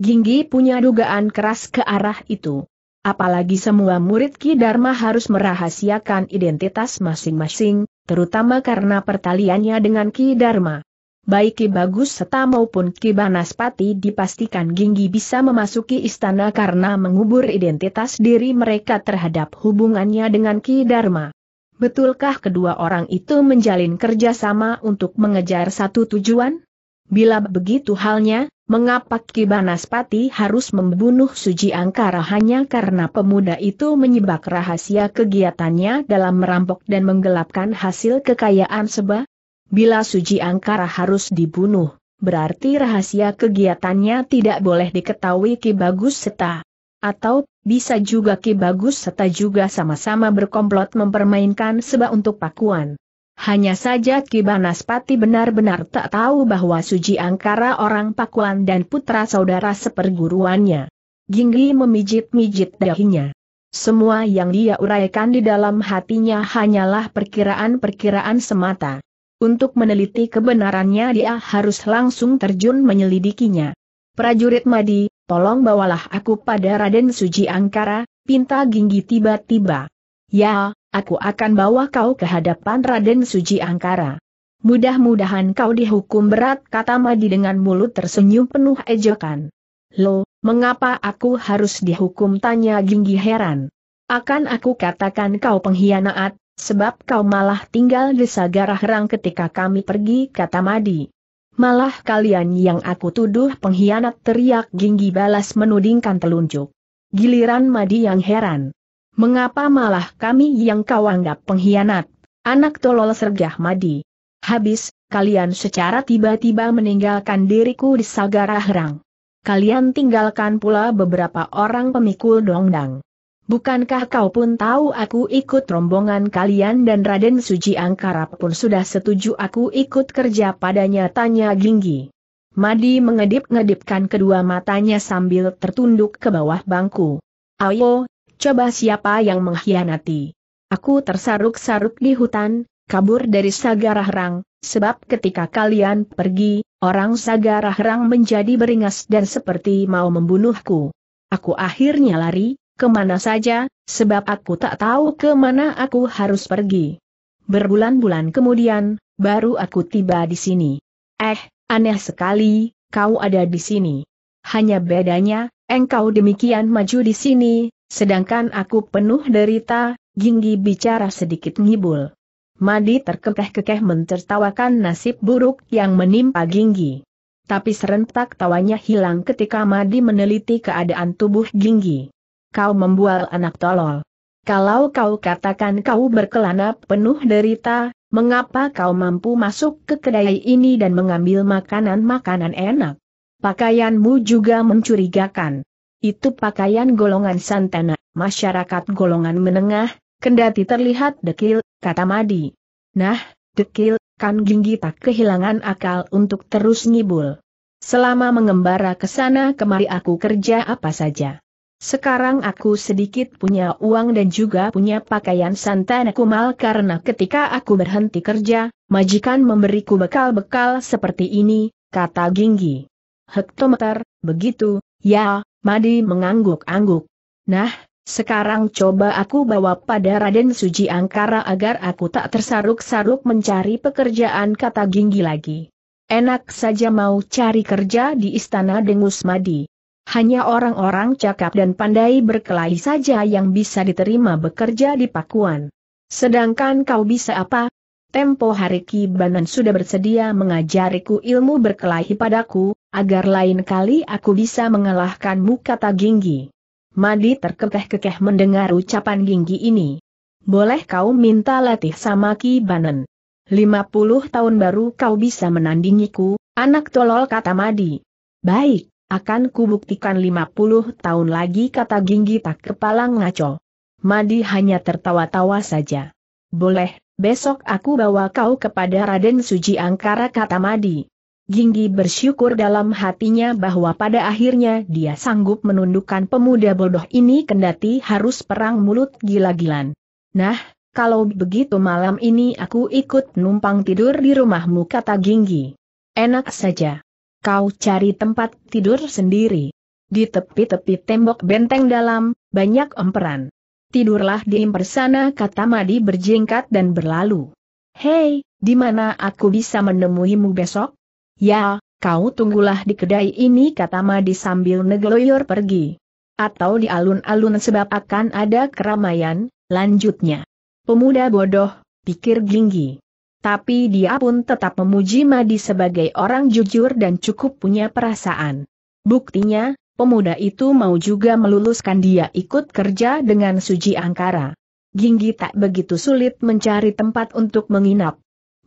Speaker 1: Ginggi punya dugaan keras ke arah itu. Apalagi semua murid Ki Dharma harus merahasiakan identitas masing-masing, terutama karena pertaliannya dengan Ki Dharma. Baik Ki Bagus Seta maupun Ki Banaspati dipastikan Ginggi bisa memasuki istana karena mengubur identitas diri mereka terhadap hubungannya dengan Ki Dharma. Betulkah kedua orang itu menjalin kerjasama untuk mengejar satu tujuan? Bila begitu halnya, Mengapa Kibanaspati harus membunuh Suji Angkara hanya karena pemuda itu menyebak rahasia kegiatannya dalam merampok dan menggelapkan hasil kekayaan Seba? Bila Suji Angkara harus dibunuh, berarti rahasia kegiatannya tidak boleh diketahui Ki Seta. Atau, bisa juga Ki Seta juga sama-sama berkomplot mempermainkan Seba untuk pakuan. Hanya saja Ki Kibanaspati benar-benar tak tahu bahwa Suji Angkara orang Pakuan dan putra saudara seperguruannya. Ginggi memijit-mijit dahinya. Semua yang dia uraikan di dalam hatinya hanyalah perkiraan-perkiraan semata. Untuk meneliti kebenarannya dia harus langsung terjun menyelidikinya. Prajurit Madi, tolong bawalah aku pada Raden Suji Angkara, pinta Ginggi tiba-tiba. Ya, aku akan bawa kau ke hadapan Raden Suji Angkara. Mudah-mudahan kau dihukum berat kata Madi dengan mulut tersenyum penuh ejekan. Lo, mengapa aku harus dihukum tanya Ginggi heran. Akan aku katakan kau pengkhianat, sebab kau malah tinggal di Sagara Herang ketika kami pergi kata Madi. Malah kalian yang aku tuduh pengkhianat teriak Ginggi balas menudingkan telunjuk. Giliran Madi yang heran. Mengapa malah kami yang kau anggap pengkhianat? Anak tolol sergah madi. Habis, kalian secara tiba-tiba meninggalkan diriku di Sagara Herang. Kalian tinggalkan pula beberapa orang pemikul dongdang. Bukankah kau pun tahu aku ikut rombongan kalian dan Raden Suji Angkara pun sudah setuju aku ikut kerja padanya tanya Ginggi. Madi mengedip-ngedipkan kedua matanya sambil tertunduk ke bawah bangku. Ayo, coba siapa yang mengkhianati. Aku tersaruk-saruk di hutan, kabur dari Sagarahrang, sebab ketika kalian pergi, orang Sagarahrang menjadi beringas dan seperti mau membunuhku. Aku akhirnya lari, kemana saja, sebab aku tak tahu kemana aku harus pergi. Berbulan-bulan kemudian, baru aku tiba di sini. Eh, aneh sekali, kau ada di sini. Hanya bedanya, engkau demikian maju di sini, Sedangkan aku penuh derita, Ginggi bicara sedikit ngibul. Madi terkekeh-kekeh mentertawakan nasib buruk yang menimpa Ginggi. Tapi serentak tawanya hilang ketika Madi meneliti keadaan tubuh Ginggi. Kau membual anak tolol. Kalau kau katakan kau berkelana penuh derita, mengapa kau mampu masuk ke kedai ini dan mengambil makanan-makanan enak? Pakaianmu juga mencurigakan. Itu pakaian golongan santana, masyarakat golongan menengah, kendati terlihat dekil, kata Madi. Nah, dekil, kan Ginggi tak kehilangan akal untuk terus ngibul. Selama mengembara ke sana kemari aku kerja apa saja. Sekarang aku sedikit punya uang dan juga punya pakaian santana kumal karena ketika aku berhenti kerja, majikan memberiku bekal-bekal seperti ini, kata Ginggi. Hektometer, begitu, Ya, Madi mengangguk-angguk. Nah, sekarang coba aku bawa pada Raden Suji Angkara agar aku tak tersaruk-saruk mencari pekerjaan kata Ginggi lagi. Enak saja mau cari kerja di istana Dengus Madi. Hanya orang-orang cakap dan pandai berkelahi saja yang bisa diterima bekerja di Pakuan. Sedangkan kau bisa apa? Tempo hari Ki sudah bersedia mengajariku ilmu berkelahi padaku, agar lain kali aku bisa mengalahkanmu kata Ginggi. Madi terkekeh-kekeh mendengar ucapan Ginggi ini. Boleh kau minta latih sama Ki Banen. 50 tahun baru kau bisa menandingiku, anak tolol kata Madi. Baik, akan kubuktikan 50 tahun lagi kata Ginggi tak kepala ngaco. Madi hanya tertawa-tawa saja. Boleh, besok aku bawa kau kepada Raden Suji Angkara kata Madi. Ginggi bersyukur dalam hatinya bahwa pada akhirnya dia sanggup menundukkan pemuda bodoh ini kendati harus perang mulut gila-gilan. Nah, kalau begitu malam ini aku ikut numpang tidur di rumahmu kata Ginggi. Enak saja. Kau cari tempat tidur sendiri. Di tepi-tepi tembok benteng dalam, banyak emperan. Tidurlah di emper sana kata Madi berjingkat dan berlalu. Hei, di mana aku bisa menemuimu besok? Ya, kau tunggulah di kedai ini kata Madi sambil negloyor pergi. Atau di alun-alun sebab akan ada keramaian, lanjutnya. Pemuda bodoh, pikir Ginggi. Tapi dia pun tetap memuji Madi sebagai orang jujur dan cukup punya perasaan. Buktinya, pemuda itu mau juga meluluskan dia ikut kerja dengan Suji Angkara. Ginggi tak begitu sulit mencari tempat untuk menginap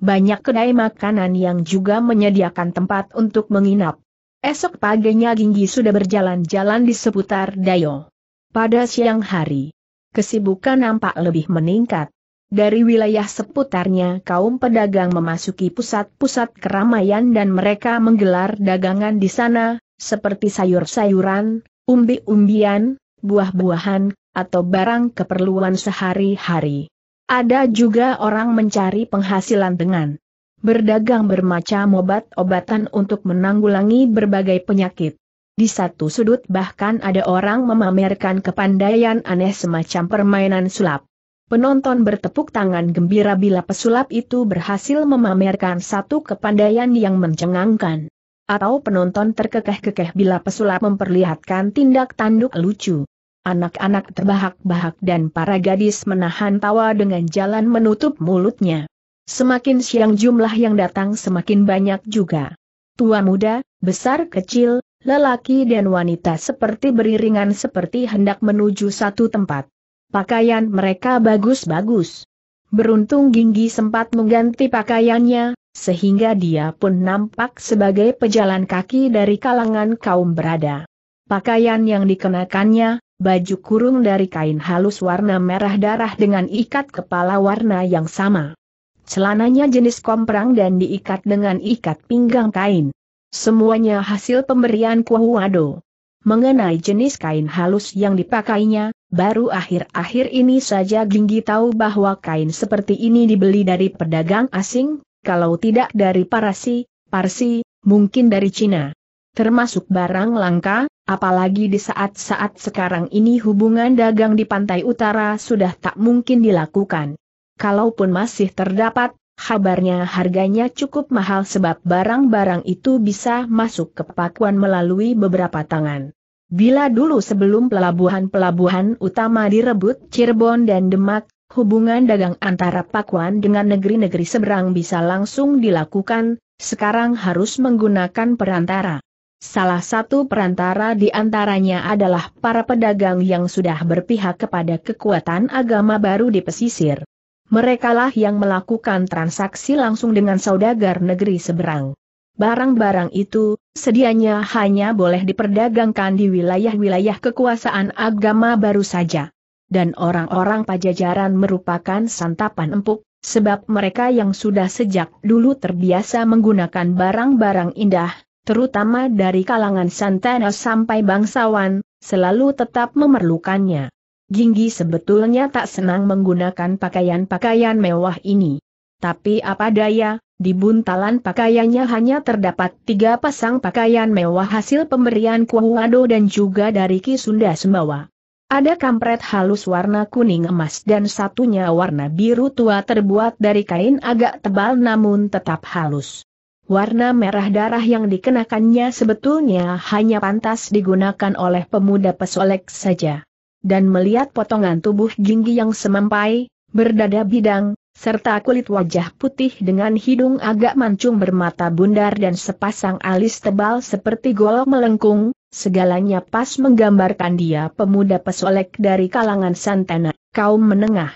Speaker 1: banyak kedai makanan yang juga menyediakan tempat untuk menginap. Esok paginya Ginggi sudah berjalan-jalan di seputar Dayo. Pada siang hari, kesibukan nampak lebih meningkat. Dari wilayah seputarnya kaum pedagang memasuki pusat-pusat keramaian dan mereka menggelar dagangan di sana, seperti sayur-sayuran, umbi-umbian, buah-buahan, atau barang keperluan sehari-hari. Ada juga orang mencari penghasilan dengan berdagang bermacam obat-obatan untuk menanggulangi berbagai penyakit. Di satu sudut bahkan ada orang memamerkan kepandaian aneh semacam permainan sulap. Penonton bertepuk tangan gembira bila pesulap itu berhasil memamerkan satu kepandaian yang mencengangkan. Atau penonton terkekeh-kekeh bila pesulap memperlihatkan tindak tanduk lucu. Anak-anak terbahak-bahak dan para gadis menahan tawa dengan jalan menutup mulutnya. Semakin siang jumlah yang datang semakin banyak juga. Tua muda, besar kecil, lelaki dan wanita seperti beriringan seperti hendak menuju satu tempat. Pakaian mereka bagus-bagus. Beruntung Ginggi sempat mengganti pakaiannya, sehingga dia pun nampak sebagai pejalan kaki dari kalangan kaum berada. Pakaian yang dikenakannya, baju kurung dari kain halus warna merah darah dengan ikat kepala warna yang sama. Celananya jenis komprang dan diikat dengan ikat pinggang kain. Semuanya hasil pemberian Kuahuado. Mengenai jenis kain halus yang dipakainya, baru akhir-akhir ini saja Ginggi tahu bahwa kain seperti ini dibeli dari pedagang asing, kalau tidak dari Parasi, Parsi, mungkin dari Cina. Termasuk barang langka, apalagi di saat-saat sekarang ini hubungan dagang di pantai utara sudah tak mungkin dilakukan. Kalaupun masih terdapat, kabarnya harganya cukup mahal sebab barang-barang itu bisa masuk ke pakuan melalui beberapa tangan. Bila dulu sebelum pelabuhan-pelabuhan utama direbut Cirebon dan Demak, hubungan dagang antara pakuan dengan negeri-negeri seberang bisa langsung dilakukan, sekarang harus menggunakan perantara. Salah satu perantara di antaranya adalah para pedagang yang sudah berpihak kepada kekuatan agama baru di pesisir. Merekalah yang melakukan transaksi langsung dengan saudagar negeri seberang. Barang-barang itu, sedianya hanya boleh diperdagangkan di wilayah-wilayah kekuasaan agama baru saja. Dan orang-orang pajajaran merupakan santapan empuk, sebab mereka yang sudah sejak dulu terbiasa menggunakan barang-barang indah, terutama dari kalangan Santana sampai bangsawan, selalu tetap memerlukannya. Ginggi sebetulnya tak senang menggunakan pakaian-pakaian mewah ini. Tapi apa daya, di buntalan pakaiannya hanya terdapat tiga pasang pakaian mewah hasil pemberian Kuhuado dan juga dari Ki Sunda Sembawa. Ada kampret halus warna kuning emas dan satunya warna biru tua terbuat dari kain agak tebal namun tetap halus warna merah darah yang dikenakannya sebetulnya hanya pantas digunakan oleh pemuda pesolek saja. Dan melihat potongan tubuh Jinggi yang semampai, berdada bidang, serta kulit wajah putih dengan hidung agak mancung bermata bundar dan sepasang alis tebal seperti golok melengkung, segalanya pas menggambarkan dia pemuda pesolek dari kalangan santana, kaum menengah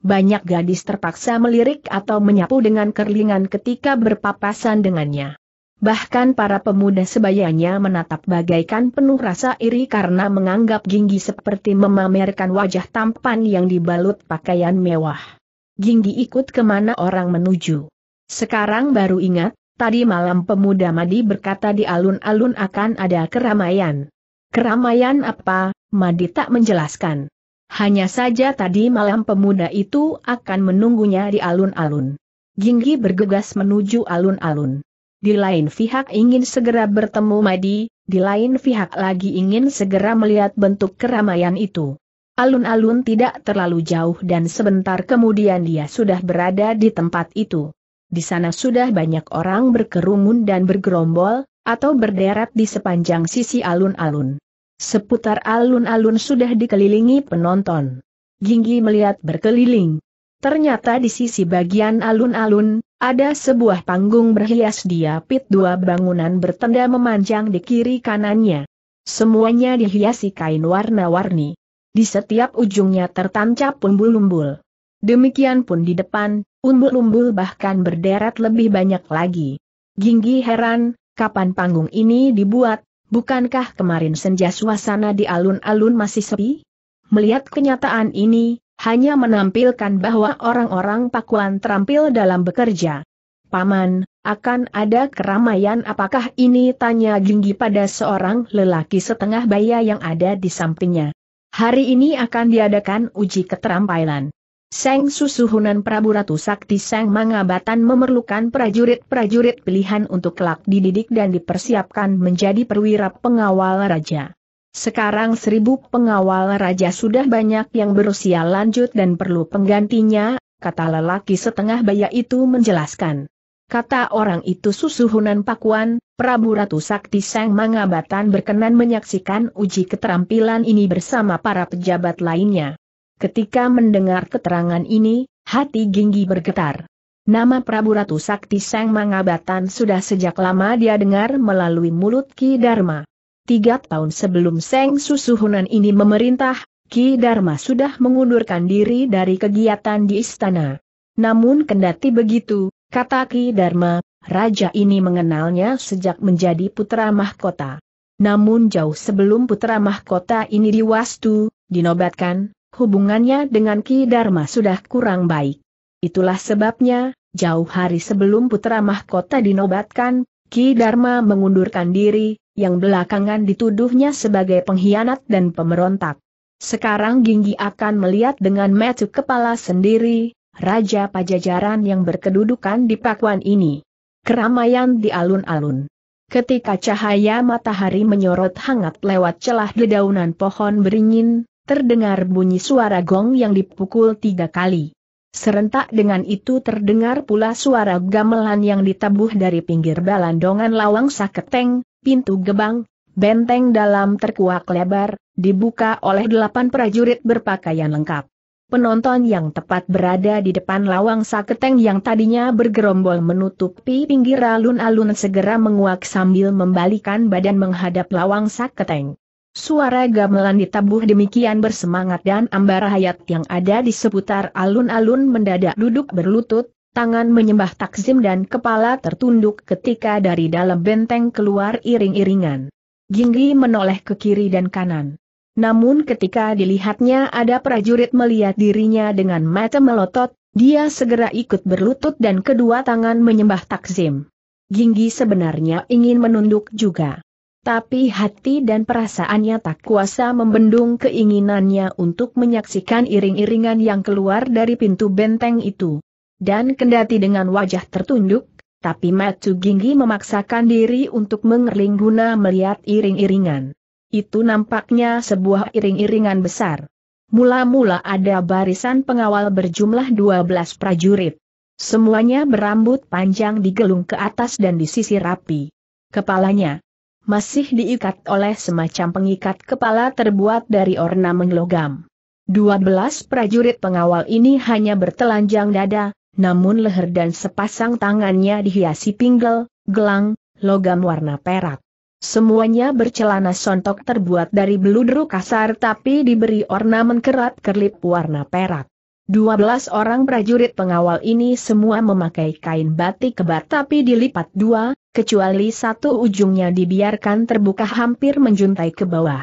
Speaker 1: banyak gadis terpaksa melirik atau menyapu dengan kerlingan ketika berpapasan dengannya. Bahkan para pemuda sebayanya menatap bagaikan penuh rasa iri karena menganggap Ginggi seperti memamerkan wajah tampan yang dibalut pakaian mewah. Ginggi ikut kemana orang menuju. Sekarang baru ingat, tadi malam pemuda Madi berkata di alun-alun akan ada keramaian. Keramaian apa, Madi tak menjelaskan. Hanya saja tadi malam pemuda itu akan menunggunya di alun-alun. Ginggi bergegas menuju alun-alun. Di lain pihak ingin segera bertemu Madi, di lain pihak lagi ingin segera melihat bentuk keramaian itu. Alun-alun tidak terlalu jauh dan sebentar kemudian dia sudah berada di tempat itu. Di sana sudah banyak orang berkerumun dan bergerombol, atau berderet di sepanjang sisi alun-alun. Seputar alun-alun sudah dikelilingi penonton. Ginggi melihat berkeliling. Ternyata di sisi bagian alun-alun, ada sebuah panggung berhias diapit dua bangunan bertenda memanjang di kiri kanannya. Semuanya dihiasi kain warna-warni. Di setiap ujungnya tertancap umbul-umbul. Demikian pun di depan, umbul-umbul bahkan berderet lebih banyak lagi. Ginggi heran, kapan panggung ini dibuat, Bukankah kemarin senja suasana di alun-alun masih sepi? Melihat kenyataan ini, hanya menampilkan bahwa orang-orang Pakuan terampil dalam bekerja. Paman, akan ada keramaian apakah ini tanya Ginggi pada seorang lelaki setengah baya yang ada di sampingnya. Hari ini akan diadakan uji keterampilan. Seng Susuhunan Prabu Ratu Sakti Seng Mangabatan memerlukan prajurit-prajurit pilihan untuk kelak dididik dan dipersiapkan menjadi perwira pengawal raja. Sekarang seribu pengawal raja sudah banyak yang berusia lanjut dan perlu penggantinya, kata lelaki setengah baya itu menjelaskan. Kata orang itu Susuhunan Pakuan, Prabu Ratu Sakti Seng Mangabatan berkenan menyaksikan uji keterampilan ini bersama para pejabat lainnya. Ketika mendengar keterangan ini, hati Ginggi bergetar. Nama Prabu Ratu Sakti Seng Mangabatan sudah sejak lama dia dengar melalui mulut Ki Dharma. Tiga tahun sebelum Seng Susuhunan ini memerintah, Ki Dharma sudah mengundurkan diri dari kegiatan di istana. Namun kendati begitu, kata Ki Dharma, raja ini mengenalnya sejak menjadi putra mahkota. Namun jauh sebelum putra mahkota ini diwastu, dinobatkan, hubungannya dengan Ki Dharma sudah kurang baik. Itulah sebabnya, jauh hari sebelum putra mahkota dinobatkan, Ki Dharma mengundurkan diri, yang belakangan dituduhnya sebagai pengkhianat dan pemberontak. Sekarang Ginggi akan melihat dengan metu kepala sendiri, Raja Pajajaran yang berkedudukan di Pakuan ini. Keramaian di alun-alun. Ketika cahaya matahari menyorot hangat lewat celah dedaunan pohon beringin, terdengar bunyi suara gong yang dipukul tiga kali. Serentak dengan itu terdengar pula suara gamelan yang ditabuh dari pinggir balandongan lawang saketeng, pintu gebang, benteng dalam terkuak lebar, dibuka oleh delapan prajurit berpakaian lengkap. Penonton yang tepat berada di depan lawang saketeng yang tadinya bergerombol menutupi pinggir alun-alun segera menguak sambil membalikan badan menghadap lawang saketeng. Suara gamelan ditabuh demikian bersemangat dan Ambar Hayat yang ada di seputar alun-alun mendadak duduk berlutut, tangan menyembah takzim dan kepala tertunduk ketika dari dalam benteng keluar iring-iringan. Ginggi menoleh ke kiri dan kanan. Namun ketika dilihatnya ada prajurit melihat dirinya dengan mata melotot, dia segera ikut berlutut dan kedua tangan menyembah takzim. Ginggi sebenarnya ingin menunduk juga. Tapi hati dan perasaannya tak kuasa membendung keinginannya untuk menyaksikan iring-iringan yang keluar dari pintu benteng itu. Dan kendati dengan wajah tertunduk, tapi Matsu Ginggi memaksakan diri untuk mengerling guna melihat iring-iringan. Itu nampaknya sebuah iring-iringan besar. Mula-mula ada barisan pengawal berjumlah 12 prajurit. Semuanya berambut panjang digelung ke atas dan di sisi rapi. Kepalanya, masih diikat oleh semacam pengikat kepala terbuat dari ornamen logam. 12 prajurit pengawal ini hanya bertelanjang dada, namun leher dan sepasang tangannya dihiasi pinggel, gelang, logam warna perak. Semuanya bercelana sontok terbuat dari beludru kasar tapi diberi ornamen kerat-kerlip warna perak. 12 orang prajurit pengawal ini semua memakai kain batik kebat tapi dilipat dua, kecuali satu ujungnya dibiarkan terbuka hampir menjuntai ke bawah.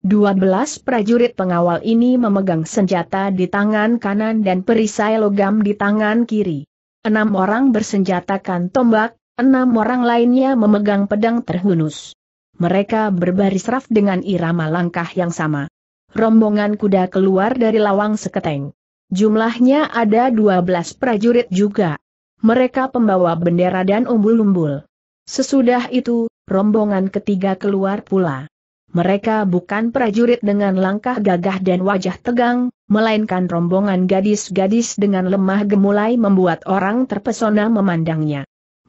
Speaker 1: Dua belas prajurit pengawal ini memegang senjata di tangan kanan dan perisai logam di tangan kiri. Enam orang bersenjatakan tombak, enam orang lainnya memegang pedang terhunus. Mereka berbaris raf dengan irama langkah yang sama. Rombongan kuda keluar dari lawang seketeng. Jumlahnya ada dua belas prajurit juga. Mereka pembawa bendera dan umbul-umbul. Sesudah itu, rombongan ketiga keluar pula. Mereka bukan prajurit dengan langkah gagah dan wajah tegang, melainkan rombongan gadis-gadis dengan lemah gemulai membuat orang terpesona memandangnya.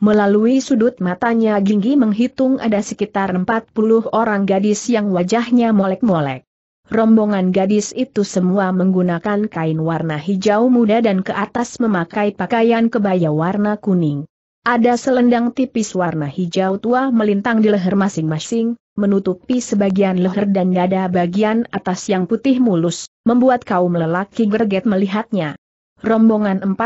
Speaker 1: Melalui sudut matanya Ginggi menghitung ada sekitar 40 orang gadis yang wajahnya molek-molek. Rombongan gadis itu semua menggunakan kain warna hijau muda dan ke atas memakai pakaian kebaya warna kuning. Ada selendang tipis warna hijau tua melintang di leher masing-masing, menutupi sebagian leher dan dada bagian atas yang putih mulus, membuat kaum lelaki gerget melihatnya. Rombongan 40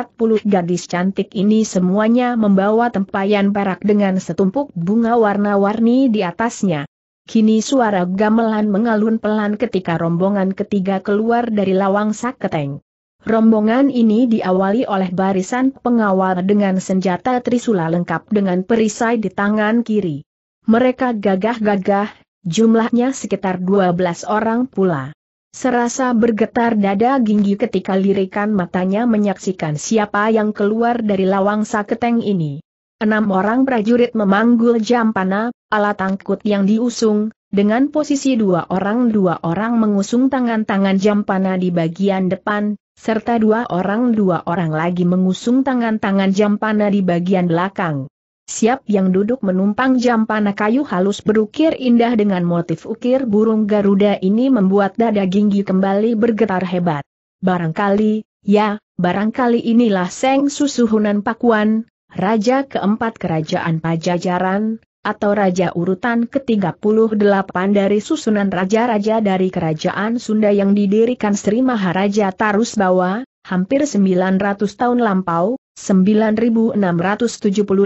Speaker 1: gadis cantik ini semuanya membawa tempayan perak dengan setumpuk bunga warna-warni di atasnya. Kini suara gamelan mengalun pelan ketika rombongan ketiga keluar dari lawang saketeng. Rombongan ini diawali oleh barisan pengawal dengan senjata trisula lengkap dengan perisai di tangan kiri. Mereka gagah-gagah, jumlahnya sekitar 12 orang pula. Serasa bergetar dada Ginggi ketika lirikan matanya menyaksikan siapa yang keluar dari lawang saketeng ini. Enam orang prajurit memanggul jampana, alat angkut yang diusung, dengan posisi dua orang dua orang mengusung tangan-tangan jampana di bagian depan, serta dua orang dua orang lagi mengusung tangan-tangan jampana di bagian belakang. Siap yang duduk menumpang jampana kayu halus berukir indah dengan motif ukir burung Garuda ini membuat dada Ginggi kembali bergetar hebat. Barangkali, ya, barangkali inilah Seng Susuhunan Pakuan, Raja keempat kerajaan Pajajaran, atau Raja urutan ke-38 dari susunan Raja-Raja dari Kerajaan Sunda yang didirikan Sri Maharaja Tarus Bawa, hampir 900 tahun lampau, 9670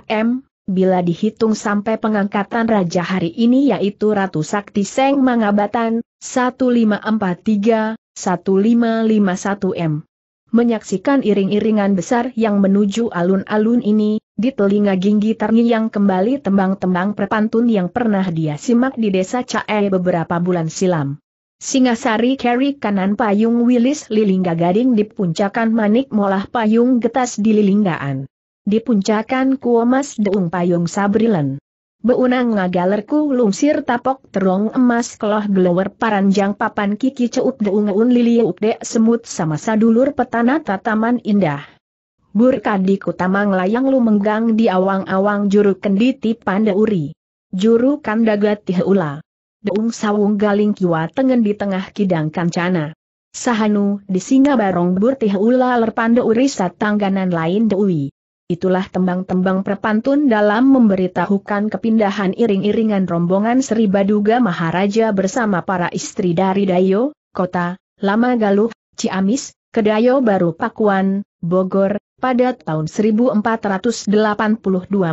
Speaker 1: M, bila dihitung sampai pengangkatan Raja hari ini yaitu Ratu Sakti Seng Mangabatan, 1543, 1551 M. Menyaksikan iring-iringan besar yang menuju alun-alun ini, di telinga Ginggi Tarni yang kembali tembang-tembang perpantun yang pernah dia simak di desa Cae beberapa bulan silam. Singasari Kerry kanan payung Wilis Lilingga Gading di puncakan manik molah payung getas di Lilinggaan. puncakan kuomas deung payung Sabrilen. Beunang ngagalerku lungsir tapok terong emas keloh gelower paranjang papan kiki ceup deungeun lili dek semut sama sadulur petana tataman indah. Burkadiku tamang layang lumenggang di awang-awang juru kenditi pandauri. Juru kandaga tihula. Deung sawung galing kiwa tengen di tengah kidang kancana. Sahanu di singa barong burtihula lerpandauri satangganan lain deui itulah tembang-tembang perpantun dalam memberitahukan kepindahan iring-iringan rombongan Sri Baduga Maharaja bersama para istri dari Dayo, Kota, Lama Galuh, Ciamis, Kedayo Baru Pakuan, Bogor, pada tahun 1482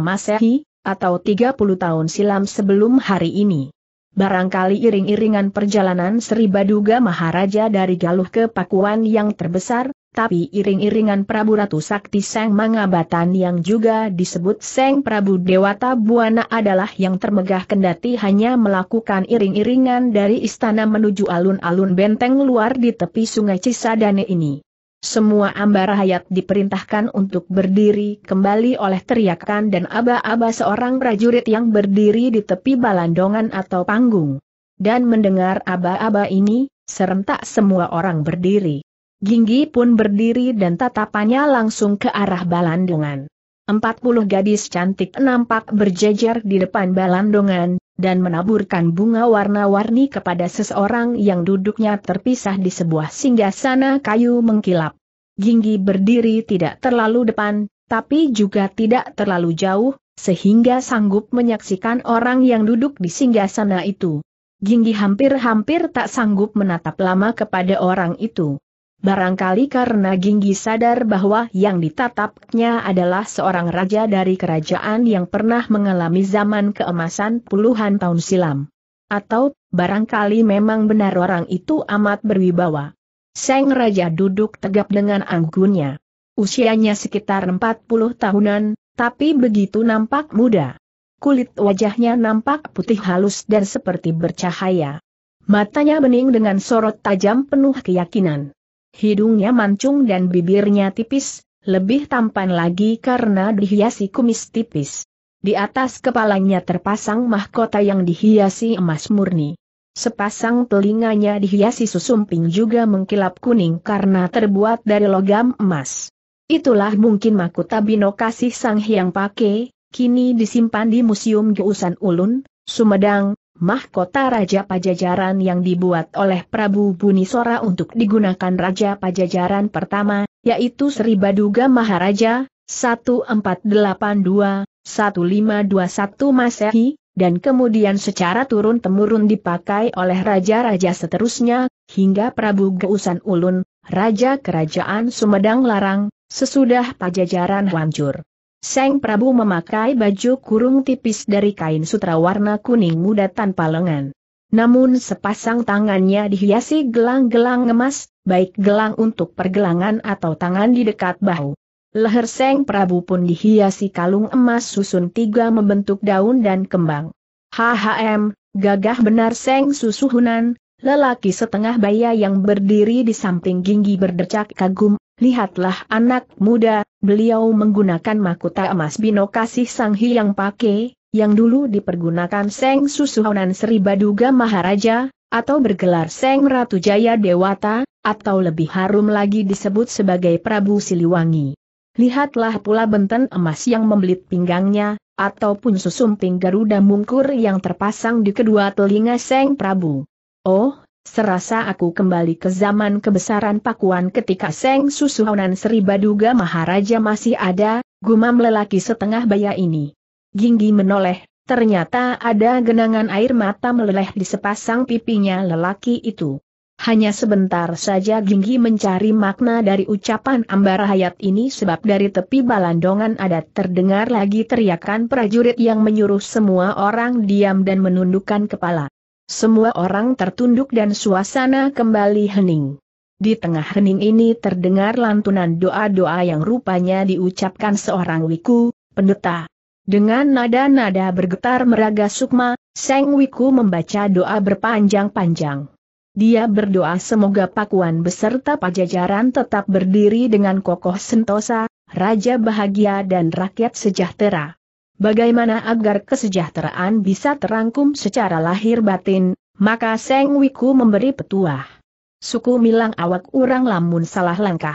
Speaker 1: Masehi, atau 30 tahun silam sebelum hari ini. Barangkali iring-iringan perjalanan Sri Baduga Maharaja dari Galuh ke Pakuan yang terbesar, tapi iring-iringan Prabu Ratu Sakti Seng Mangabatan yang juga disebut Seng Prabu Dewata Buana adalah yang termegah kendati hanya melakukan iring-iringan dari istana menuju alun-alun benteng luar di tepi sungai Cisadane ini. Semua ambar hayat diperintahkan untuk berdiri kembali oleh teriakan dan aba-aba seorang prajurit yang berdiri di tepi balandongan atau panggung. Dan mendengar aba-aba ini, serentak semua orang berdiri. Ginggi pun berdiri dan tatapannya langsung ke arah Balandungan. Empat puluh gadis cantik nampak berjejer di depan Balandungan, dan menaburkan bunga warna-warni kepada seseorang yang duduknya terpisah di sebuah singgasana kayu mengkilap. Ginggi berdiri tidak terlalu depan, tapi juga tidak terlalu jauh, sehingga sanggup menyaksikan orang yang duduk di singgasana itu. Ginggi hampir-hampir tak sanggup menatap lama kepada orang itu. Barangkali karena Ginggi sadar bahwa yang ditatapnya adalah seorang raja dari kerajaan yang pernah mengalami zaman keemasan puluhan tahun silam. Atau, barangkali memang benar orang itu amat berwibawa. Seng Raja duduk tegap dengan anggunnya. Usianya sekitar 40 tahunan, tapi begitu nampak muda. Kulit wajahnya nampak putih halus dan seperti bercahaya. Matanya bening dengan sorot tajam penuh keyakinan hidungnya mancung dan bibirnya tipis, lebih tampan lagi karena dihiasi kumis tipis. Di atas kepalanya terpasang mahkota yang dihiasi emas murni. Sepasang telinganya dihiasi susumping juga mengkilap kuning karena terbuat dari logam emas. Itulah mungkin mahkota binokasi Kasih Sang Hyang Pake, kini disimpan di Museum Geusan Ulun, Sumedang, mahkota Raja Pajajaran yang dibuat oleh Prabu Bunisora untuk digunakan Raja Pajajaran pertama, yaitu Sri Baduga Maharaja, 1482-1521 Masehi, dan kemudian secara turun-temurun dipakai oleh raja-raja seterusnya, hingga Prabu Geusan Ulun, Raja Kerajaan Sumedang Larang, sesudah Pajajaran hancur. Seng Prabu memakai baju kurung tipis dari kain sutra warna kuning muda tanpa lengan. Namun sepasang tangannya dihiasi gelang-gelang emas, baik gelang untuk pergelangan atau tangan di dekat bahu. Leher Seng Prabu pun dihiasi kalung emas susun tiga membentuk daun dan kembang. HHM, gagah benar Seng Susuhunan, Lelaki setengah baya yang berdiri di samping Ginggi berdecak kagum, lihatlah anak muda, beliau menggunakan mahkota emas binokasih Sanghi yang pakai, yang dulu dipergunakan Seng Susuhonan Sri Baduga Maharaja, atau bergelar Seng Ratu Jaya Dewata, atau lebih harum lagi disebut sebagai Prabu Siliwangi. Lihatlah pula benten emas yang membelit pinggangnya, ataupun susumping Garuda Mungkur yang terpasang di kedua telinga Seng Prabu. Oh, serasa aku kembali ke zaman kebesaran Pakuan ketika Seng Susuhonan Sri Baduga Maharaja masih ada, gumam lelaki setengah baya ini. Ginggi menoleh, ternyata ada genangan air mata meleleh di sepasang pipinya lelaki itu. Hanya sebentar saja Ginggi mencari makna dari ucapan Ambar Hayat ini sebab dari tepi balandongan ada terdengar lagi teriakan prajurit yang menyuruh semua orang diam dan menundukkan kepala. Semua orang tertunduk dan suasana kembali hening. Di tengah hening ini terdengar lantunan doa-doa yang rupanya diucapkan seorang wiku, pendeta. Dengan nada-nada bergetar meraga sukma, Seng Wiku membaca doa berpanjang-panjang. Dia berdoa semoga Pakuan beserta pajajaran tetap berdiri dengan kokoh sentosa, raja bahagia dan rakyat sejahtera. Bagaimana agar kesejahteraan bisa terangkum secara lahir batin, maka Seng Wiku memberi petuah. Suku milang awak urang lamun salah langkah.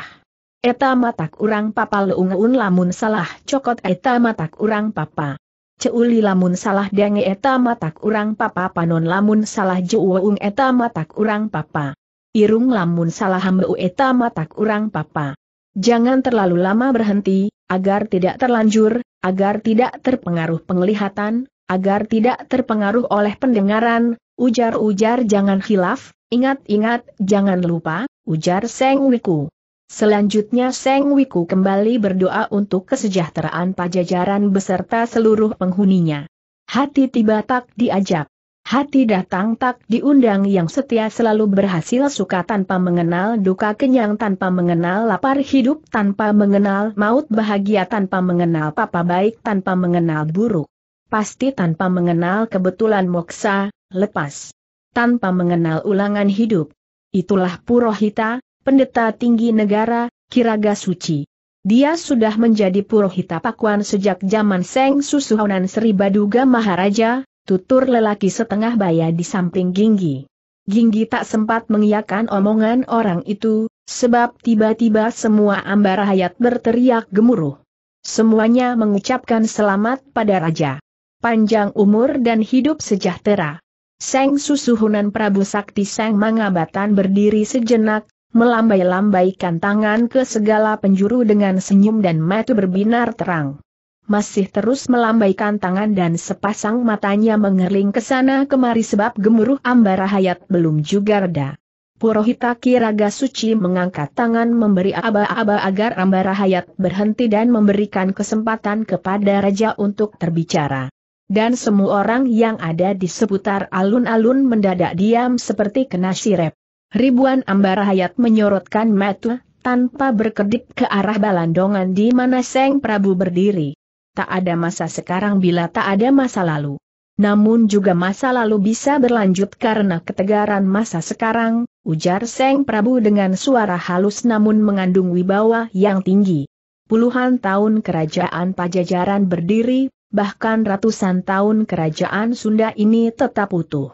Speaker 1: Eta matak urang papa leungun lamun salah cokot eta matak urang papa. Ceuli lamun salah dange eta matak urang papa panon lamun salah jeuweung eta matak urang papa. Irung lamun salah hambeu eta matak urang papa. Jangan terlalu lama berhenti, agar tidak terlanjur, agar tidak terpengaruh penglihatan, agar tidak terpengaruh oleh pendengaran, ujar-ujar jangan khilaf, ingat-ingat jangan lupa, ujar Seng Wiku. Selanjutnya Seng Wiku kembali berdoa untuk kesejahteraan pajajaran beserta seluruh penghuninya. Hati tiba tak diajak. Hati datang tak diundang yang setia selalu berhasil suka tanpa mengenal duka kenyang tanpa mengenal lapar hidup tanpa mengenal maut bahagia tanpa mengenal papa baik tanpa mengenal buruk. Pasti tanpa mengenal kebetulan moksa, lepas. Tanpa mengenal ulangan hidup. Itulah Purohita, pendeta tinggi negara, kiraga suci. Dia sudah menjadi Purohita Pakuan sejak zaman Seng Susuhonan Sri Baduga Maharaja, Tutur lelaki setengah baya di samping Ginggi. Ginggi tak sempat mengiyakan omongan orang itu, sebab tiba-tiba semua ambarahayat hayat berteriak gemuruh. Semuanya mengucapkan selamat pada Raja. Panjang umur dan hidup sejahtera. Seng susuhunan Prabu Sakti Seng Mangabatan berdiri sejenak, melambai-lambaikan tangan ke segala penjuru dengan senyum dan mata berbinar terang masih terus melambaikan tangan dan sepasang matanya mengerling ke sana kemari sebab gemuruh ambara hayat belum juga reda. Purohita Kiraga Suci mengangkat tangan memberi aba-aba agar ambara hayat berhenti dan memberikan kesempatan kepada Raja untuk terbicara. Dan semua orang yang ada di seputar alun-alun mendadak diam seperti kena sirep. Ribuan ambara hayat menyorotkan mata tanpa berkedip ke arah balandongan di mana Seng Prabu berdiri tak ada masa sekarang bila tak ada masa lalu. Namun juga masa lalu bisa berlanjut karena ketegaran masa sekarang, ujar Seng Prabu dengan suara halus namun mengandung wibawa yang tinggi. Puluhan tahun kerajaan pajajaran berdiri, bahkan ratusan tahun kerajaan Sunda ini tetap utuh.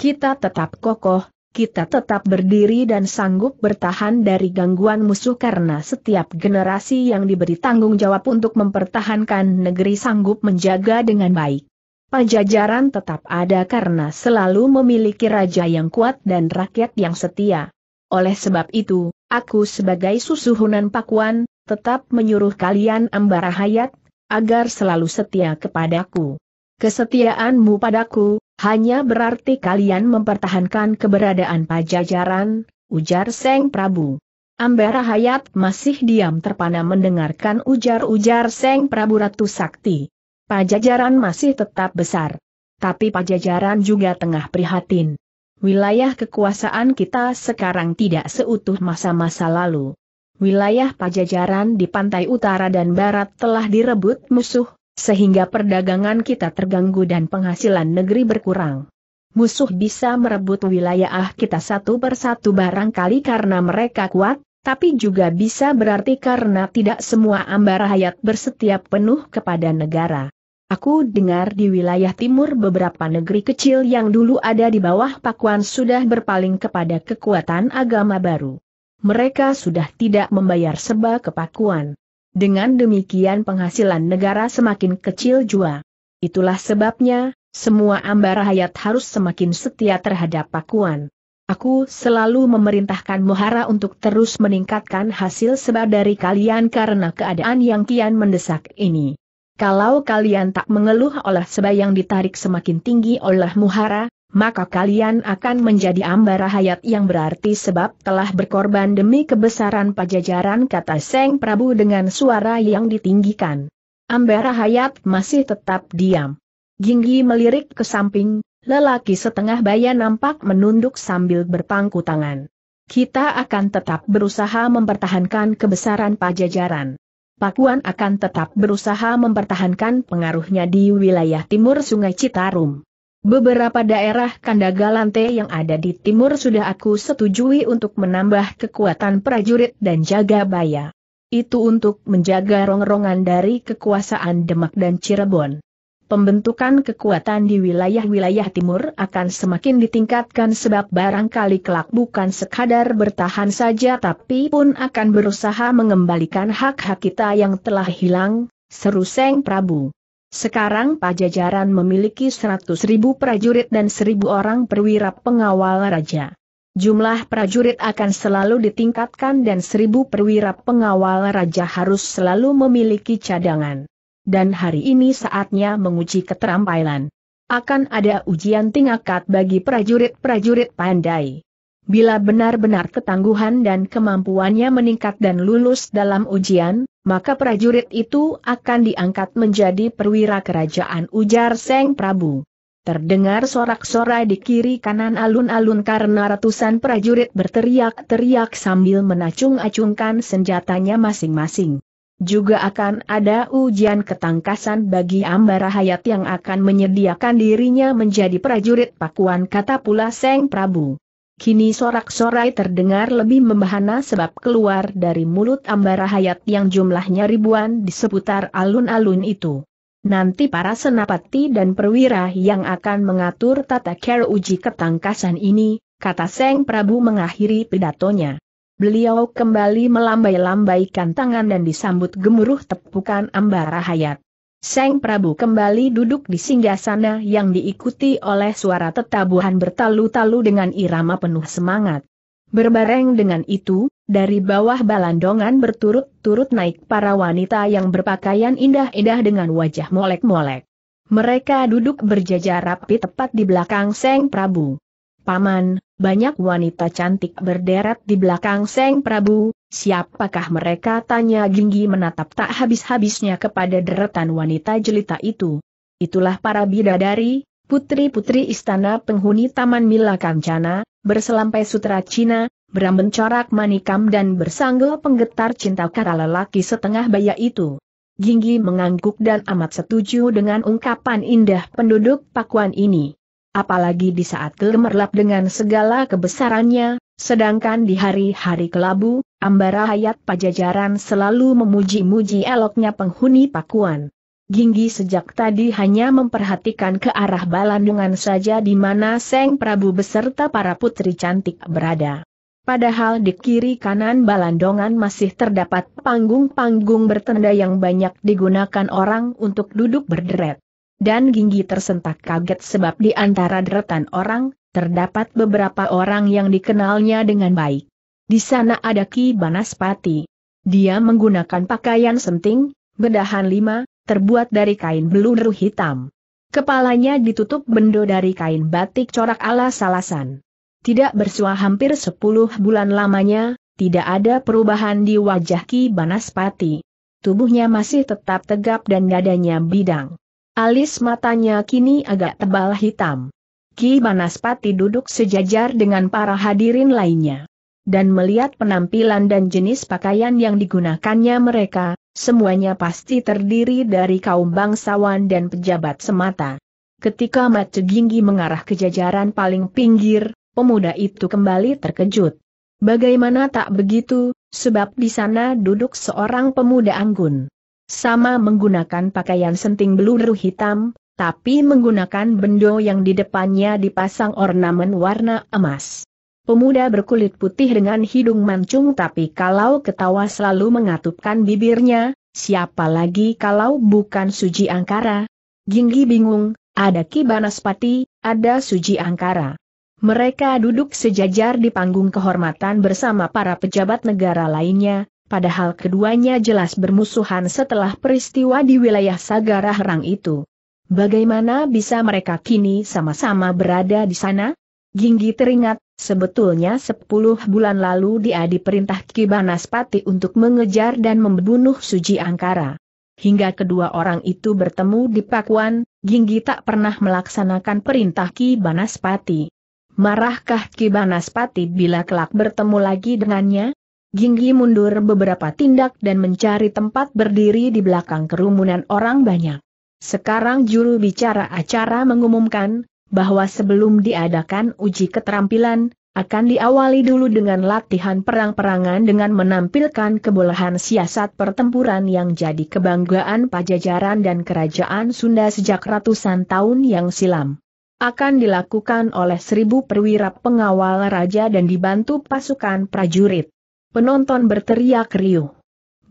Speaker 1: Kita tetap kokoh, kita tetap berdiri dan sanggup bertahan dari gangguan musuh karena setiap generasi yang diberi tanggung jawab untuk mempertahankan negeri sanggup menjaga dengan baik. Pajajaran tetap ada karena selalu memiliki raja yang kuat dan rakyat yang setia. Oleh sebab itu, aku sebagai susuhunan Pakuan, tetap menyuruh kalian Ambarahayat agar selalu setia kepadaku. Kesetiaanmu padaku, hanya berarti kalian mempertahankan keberadaan pajajaran, ujar Seng Prabu. Ambera Hayat masih diam terpana mendengarkan ujar-ujar Seng Prabu Ratu Sakti. Pajajaran masih tetap besar. Tapi pajajaran juga tengah prihatin. Wilayah kekuasaan kita sekarang tidak seutuh masa-masa lalu. Wilayah pajajaran di pantai utara dan barat telah direbut musuh, sehingga perdagangan kita terganggu dan penghasilan negeri berkurang. Musuh bisa merebut wilayah kita satu persatu barangkali karena mereka kuat, tapi juga bisa berarti karena tidak semua ambar hayat bersetiap penuh kepada negara. Aku dengar di wilayah timur beberapa negeri kecil yang dulu ada di bawah pakuan sudah berpaling kepada kekuatan agama baru. Mereka sudah tidak membayar seba ke pakuan. Dengan demikian penghasilan negara semakin kecil jua. Itulah sebabnya, semua ambar hayat harus semakin setia terhadap pakuan. Aku selalu memerintahkan Muhara untuk terus meningkatkan hasil sebar dari kalian karena keadaan yang kian mendesak ini. Kalau kalian tak mengeluh oleh seba yang ditarik semakin tinggi oleh Muhara, maka kalian akan menjadi ambara hayat yang berarti sebab telah berkorban demi kebesaran pajajaran kata Seng Prabu dengan suara yang ditinggikan. Ambara hayat masih tetap diam. Ginggi melirik ke samping, lelaki setengah baya nampak menunduk sambil berpangku tangan. Kita akan tetap berusaha mempertahankan kebesaran pajajaran. Pakuan akan tetap berusaha mempertahankan pengaruhnya di wilayah timur Sungai Citarum. Beberapa daerah Kandagalante yang ada di timur sudah aku setujui untuk menambah kekuatan prajurit dan jaga baya. Itu untuk menjaga rongrongan dari kekuasaan Demak dan Cirebon. Pembentukan kekuatan di wilayah-wilayah timur akan semakin ditingkatkan sebab barangkali kelak bukan sekadar bertahan saja tapi pun akan berusaha mengembalikan hak-hak kita yang telah hilang, seru Seng Prabu. Sekarang Pajajaran memiliki 100 ribu prajurit dan 1000 orang perwira pengawal raja. Jumlah prajurit akan selalu ditingkatkan dan 1000 perwira pengawal raja harus selalu memiliki cadangan. Dan hari ini saatnya menguji keterampilan. Akan ada ujian tingkat bagi prajurit-prajurit pandai. Bila benar-benar ketangguhan dan kemampuannya meningkat dan lulus dalam ujian, maka prajurit itu akan diangkat menjadi perwira kerajaan ujar Seng Prabu. Terdengar sorak-sorai di kiri kanan alun-alun karena ratusan prajurit berteriak-teriak sambil menacung-acungkan senjatanya masing-masing. Juga akan ada ujian ketangkasan bagi Ambara Hayat yang akan menyediakan dirinya menjadi prajurit pakuan kata pula Seng Prabu. Kini sorak-sorai terdengar lebih membahana sebab keluar dari mulut ambarahayat yang jumlahnya ribuan di seputar alun-alun itu. Nanti para senapati dan perwira yang akan mengatur tata cara uji ketangkasan ini, kata Seng Prabu mengakhiri pidatonya. Beliau kembali melambai-lambaikan tangan dan disambut gemuruh tepukan ambarahayat. Seng Prabu kembali duduk di singgasana yang diikuti oleh suara tetabuhan bertalu-talu dengan irama penuh semangat. Berbareng dengan itu, dari bawah balandongan berturut-turut naik para wanita yang berpakaian indah-indah dengan wajah molek-molek. Mereka duduk berjajar rapi tepat di belakang Seng Prabu. Paman, banyak wanita cantik berderet di belakang Seng Prabu, Siapakah mereka? Tanya Ginggi menatap tak habis-habisnya kepada deretan wanita jelita itu. Itulah para bidadari, putri-putri istana penghuni Taman Mila Kancana, berselampai sutra Cina, beramben corak manikam dan bersanggul penggetar cinta kara lelaki setengah baya itu. Ginggi mengangguk dan amat setuju dengan ungkapan indah penduduk Pakuan ini. Apalagi di saat gemerlap dengan segala kebesarannya, sedangkan di hari-hari kelabu, Ambara Hayat Pajajaran selalu memuji-muji eloknya penghuni Pakuan. Ginggi sejak tadi hanya memperhatikan ke arah Balandungan saja di mana Seng Prabu beserta para putri cantik berada. Padahal di kiri kanan Balandongan masih terdapat panggung-panggung bertenda yang banyak digunakan orang untuk duduk berderet. Dan Ginggi tersentak kaget sebab di antara deretan orang, terdapat beberapa orang yang dikenalnya dengan baik. Di sana ada Ki Banaspati. Dia menggunakan pakaian senting, bedahan lima, terbuat dari kain beluru hitam. Kepalanya ditutup bendo dari kain batik corak ala salasan. Tidak bersuah hampir sepuluh bulan lamanya, tidak ada perubahan di wajah Ki Banaspati. Tubuhnya masih tetap tegap dan dadanya bidang. Alis matanya kini agak tebal hitam. Ki Banaspati duduk sejajar dengan para hadirin lainnya dan melihat penampilan dan jenis pakaian yang digunakannya mereka, semuanya pasti terdiri dari kaum bangsawan dan pejabat semata. Ketika Matu Ginggi mengarah ke jajaran paling pinggir, pemuda itu kembali terkejut. Bagaimana tak begitu, sebab di sana duduk seorang pemuda anggun. Sama menggunakan pakaian senting beluru hitam, tapi menggunakan bendo yang di depannya dipasang ornamen warna emas. Pemuda berkulit putih dengan hidung mancung tapi kalau ketawa selalu mengatupkan bibirnya, siapa lagi kalau bukan Suji Angkara? Ginggi bingung, ada Ki Banaspati, ada Suji Angkara. Mereka duduk sejajar di panggung kehormatan bersama para pejabat negara lainnya, padahal keduanya jelas bermusuhan setelah peristiwa di wilayah Sagara Herang itu. Bagaimana bisa mereka kini sama-sama berada di sana? Ginggi teringat, sebetulnya sepuluh bulan lalu dia diperintah Kibanaspati untuk mengejar dan membunuh Suji Angkara. Hingga kedua orang itu bertemu di Pakuan, Ginggi tak pernah melaksanakan perintah Kibanaspati. Marahkah Kibanaspati bila kelak bertemu lagi dengannya? Ginggi mundur beberapa tindak dan mencari tempat berdiri di belakang kerumunan orang banyak. Sekarang juru bicara acara mengumumkan, bahwa sebelum diadakan uji keterampilan, akan diawali dulu dengan latihan perang-perangan dengan menampilkan kebolehan siasat pertempuran yang jadi kebanggaan pajajaran dan kerajaan Sunda sejak ratusan tahun yang silam. Akan dilakukan oleh seribu perwira pengawal raja dan dibantu pasukan prajurit. Penonton berteriak riuh.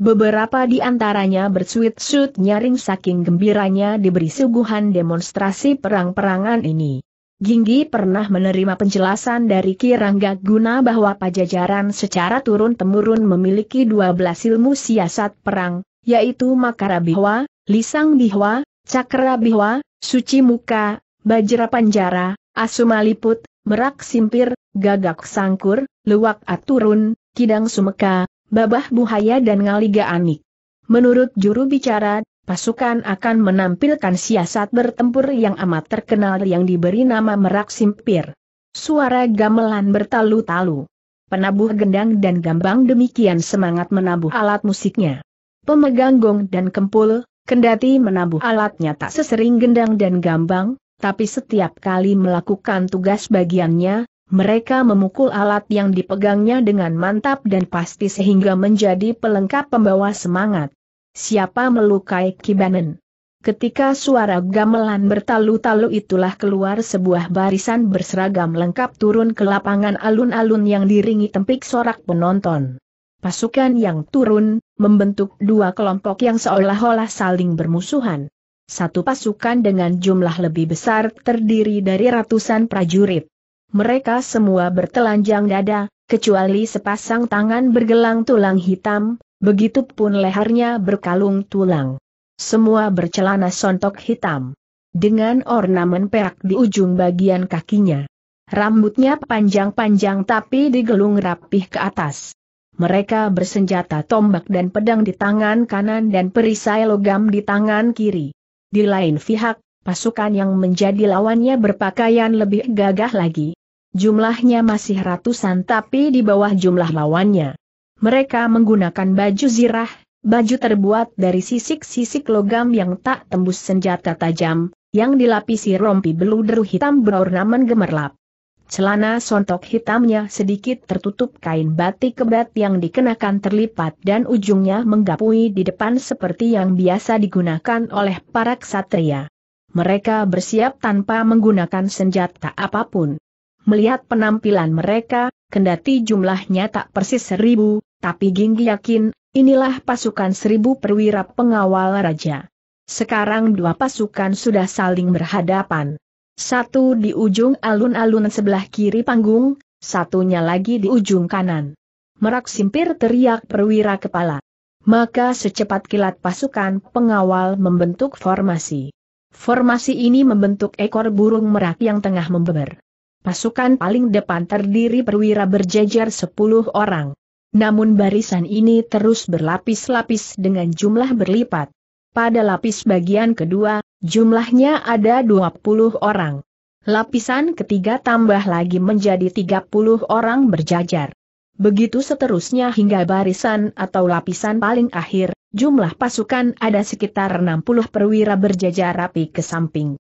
Speaker 1: Beberapa di antaranya bersuit-suit nyaring saking gembiranya diberi suguhan demonstrasi perang-perangan ini. Ginggi pernah menerima penjelasan dari Ki Rangga Guna bahwa pajajaran secara turun-temurun memiliki 12 ilmu siasat perang, yaitu Makara Bihwa, Lisang Bihwa, Cakra Bihwa, Suci Muka, Bajra Panjara, Asumaliput, Merak Simpir, Gagak Sangkur, Luwak Aturun, Kidang Sumeka, Babah Buhaya dan Ngaliga Anik. Menurut juru bicara, pasukan akan menampilkan siasat bertempur yang amat terkenal yang diberi nama Merak Simpir. Suara gamelan bertalu-talu. Penabuh gendang dan gambang demikian semangat menabuh alat musiknya. Pemegang gong dan kempul, kendati menabuh alatnya tak sesering gendang dan gambang, tapi setiap kali melakukan tugas bagiannya, mereka memukul alat yang dipegangnya dengan mantap dan pasti sehingga menjadi pelengkap pembawa semangat. Siapa melukai Kibanen? Ketika suara gamelan bertalu-talu itulah keluar sebuah barisan berseragam lengkap turun ke lapangan alun-alun yang diringi tempik sorak penonton. Pasukan yang turun, membentuk dua kelompok yang seolah-olah saling bermusuhan. Satu pasukan dengan jumlah lebih besar terdiri dari ratusan prajurit. Mereka semua bertelanjang dada, kecuali sepasang tangan bergelang tulang hitam, begitupun lehernya berkalung tulang. Semua bercelana sontok hitam. Dengan ornamen perak di ujung bagian kakinya. Rambutnya panjang-panjang tapi digelung rapih ke atas. Mereka bersenjata tombak dan pedang di tangan kanan dan perisai logam di tangan kiri. Di lain pihak, pasukan yang menjadi lawannya berpakaian lebih gagah lagi. Jumlahnya masih ratusan tapi di bawah jumlah lawannya. Mereka menggunakan baju zirah, baju terbuat dari sisik-sisik logam yang tak tembus senjata tajam, yang dilapisi rompi beluder hitam berornamen gemerlap. Celana sontok hitamnya sedikit tertutup kain batik kebat yang dikenakan terlipat dan ujungnya menggapui di depan seperti yang biasa digunakan oleh para ksatria. Mereka bersiap tanpa menggunakan senjata apapun. Melihat penampilan mereka, kendati jumlahnya tak persis seribu, tapi Ginggi yakin, inilah pasukan seribu perwira pengawal raja. Sekarang dua pasukan sudah saling berhadapan. Satu di ujung alun-alun sebelah kiri panggung, satunya lagi di ujung kanan. Merak simpir teriak perwira kepala. Maka secepat kilat pasukan pengawal membentuk formasi. Formasi ini membentuk ekor burung merak yang tengah membeber. Pasukan paling depan terdiri perwira berjajar 10 orang. Namun barisan ini terus berlapis-lapis dengan jumlah berlipat. Pada lapis bagian kedua, jumlahnya ada 20 orang. Lapisan ketiga tambah lagi menjadi 30 orang berjajar. Begitu seterusnya hingga barisan atau lapisan paling akhir, jumlah pasukan ada sekitar 60 perwira berjajar rapi ke samping.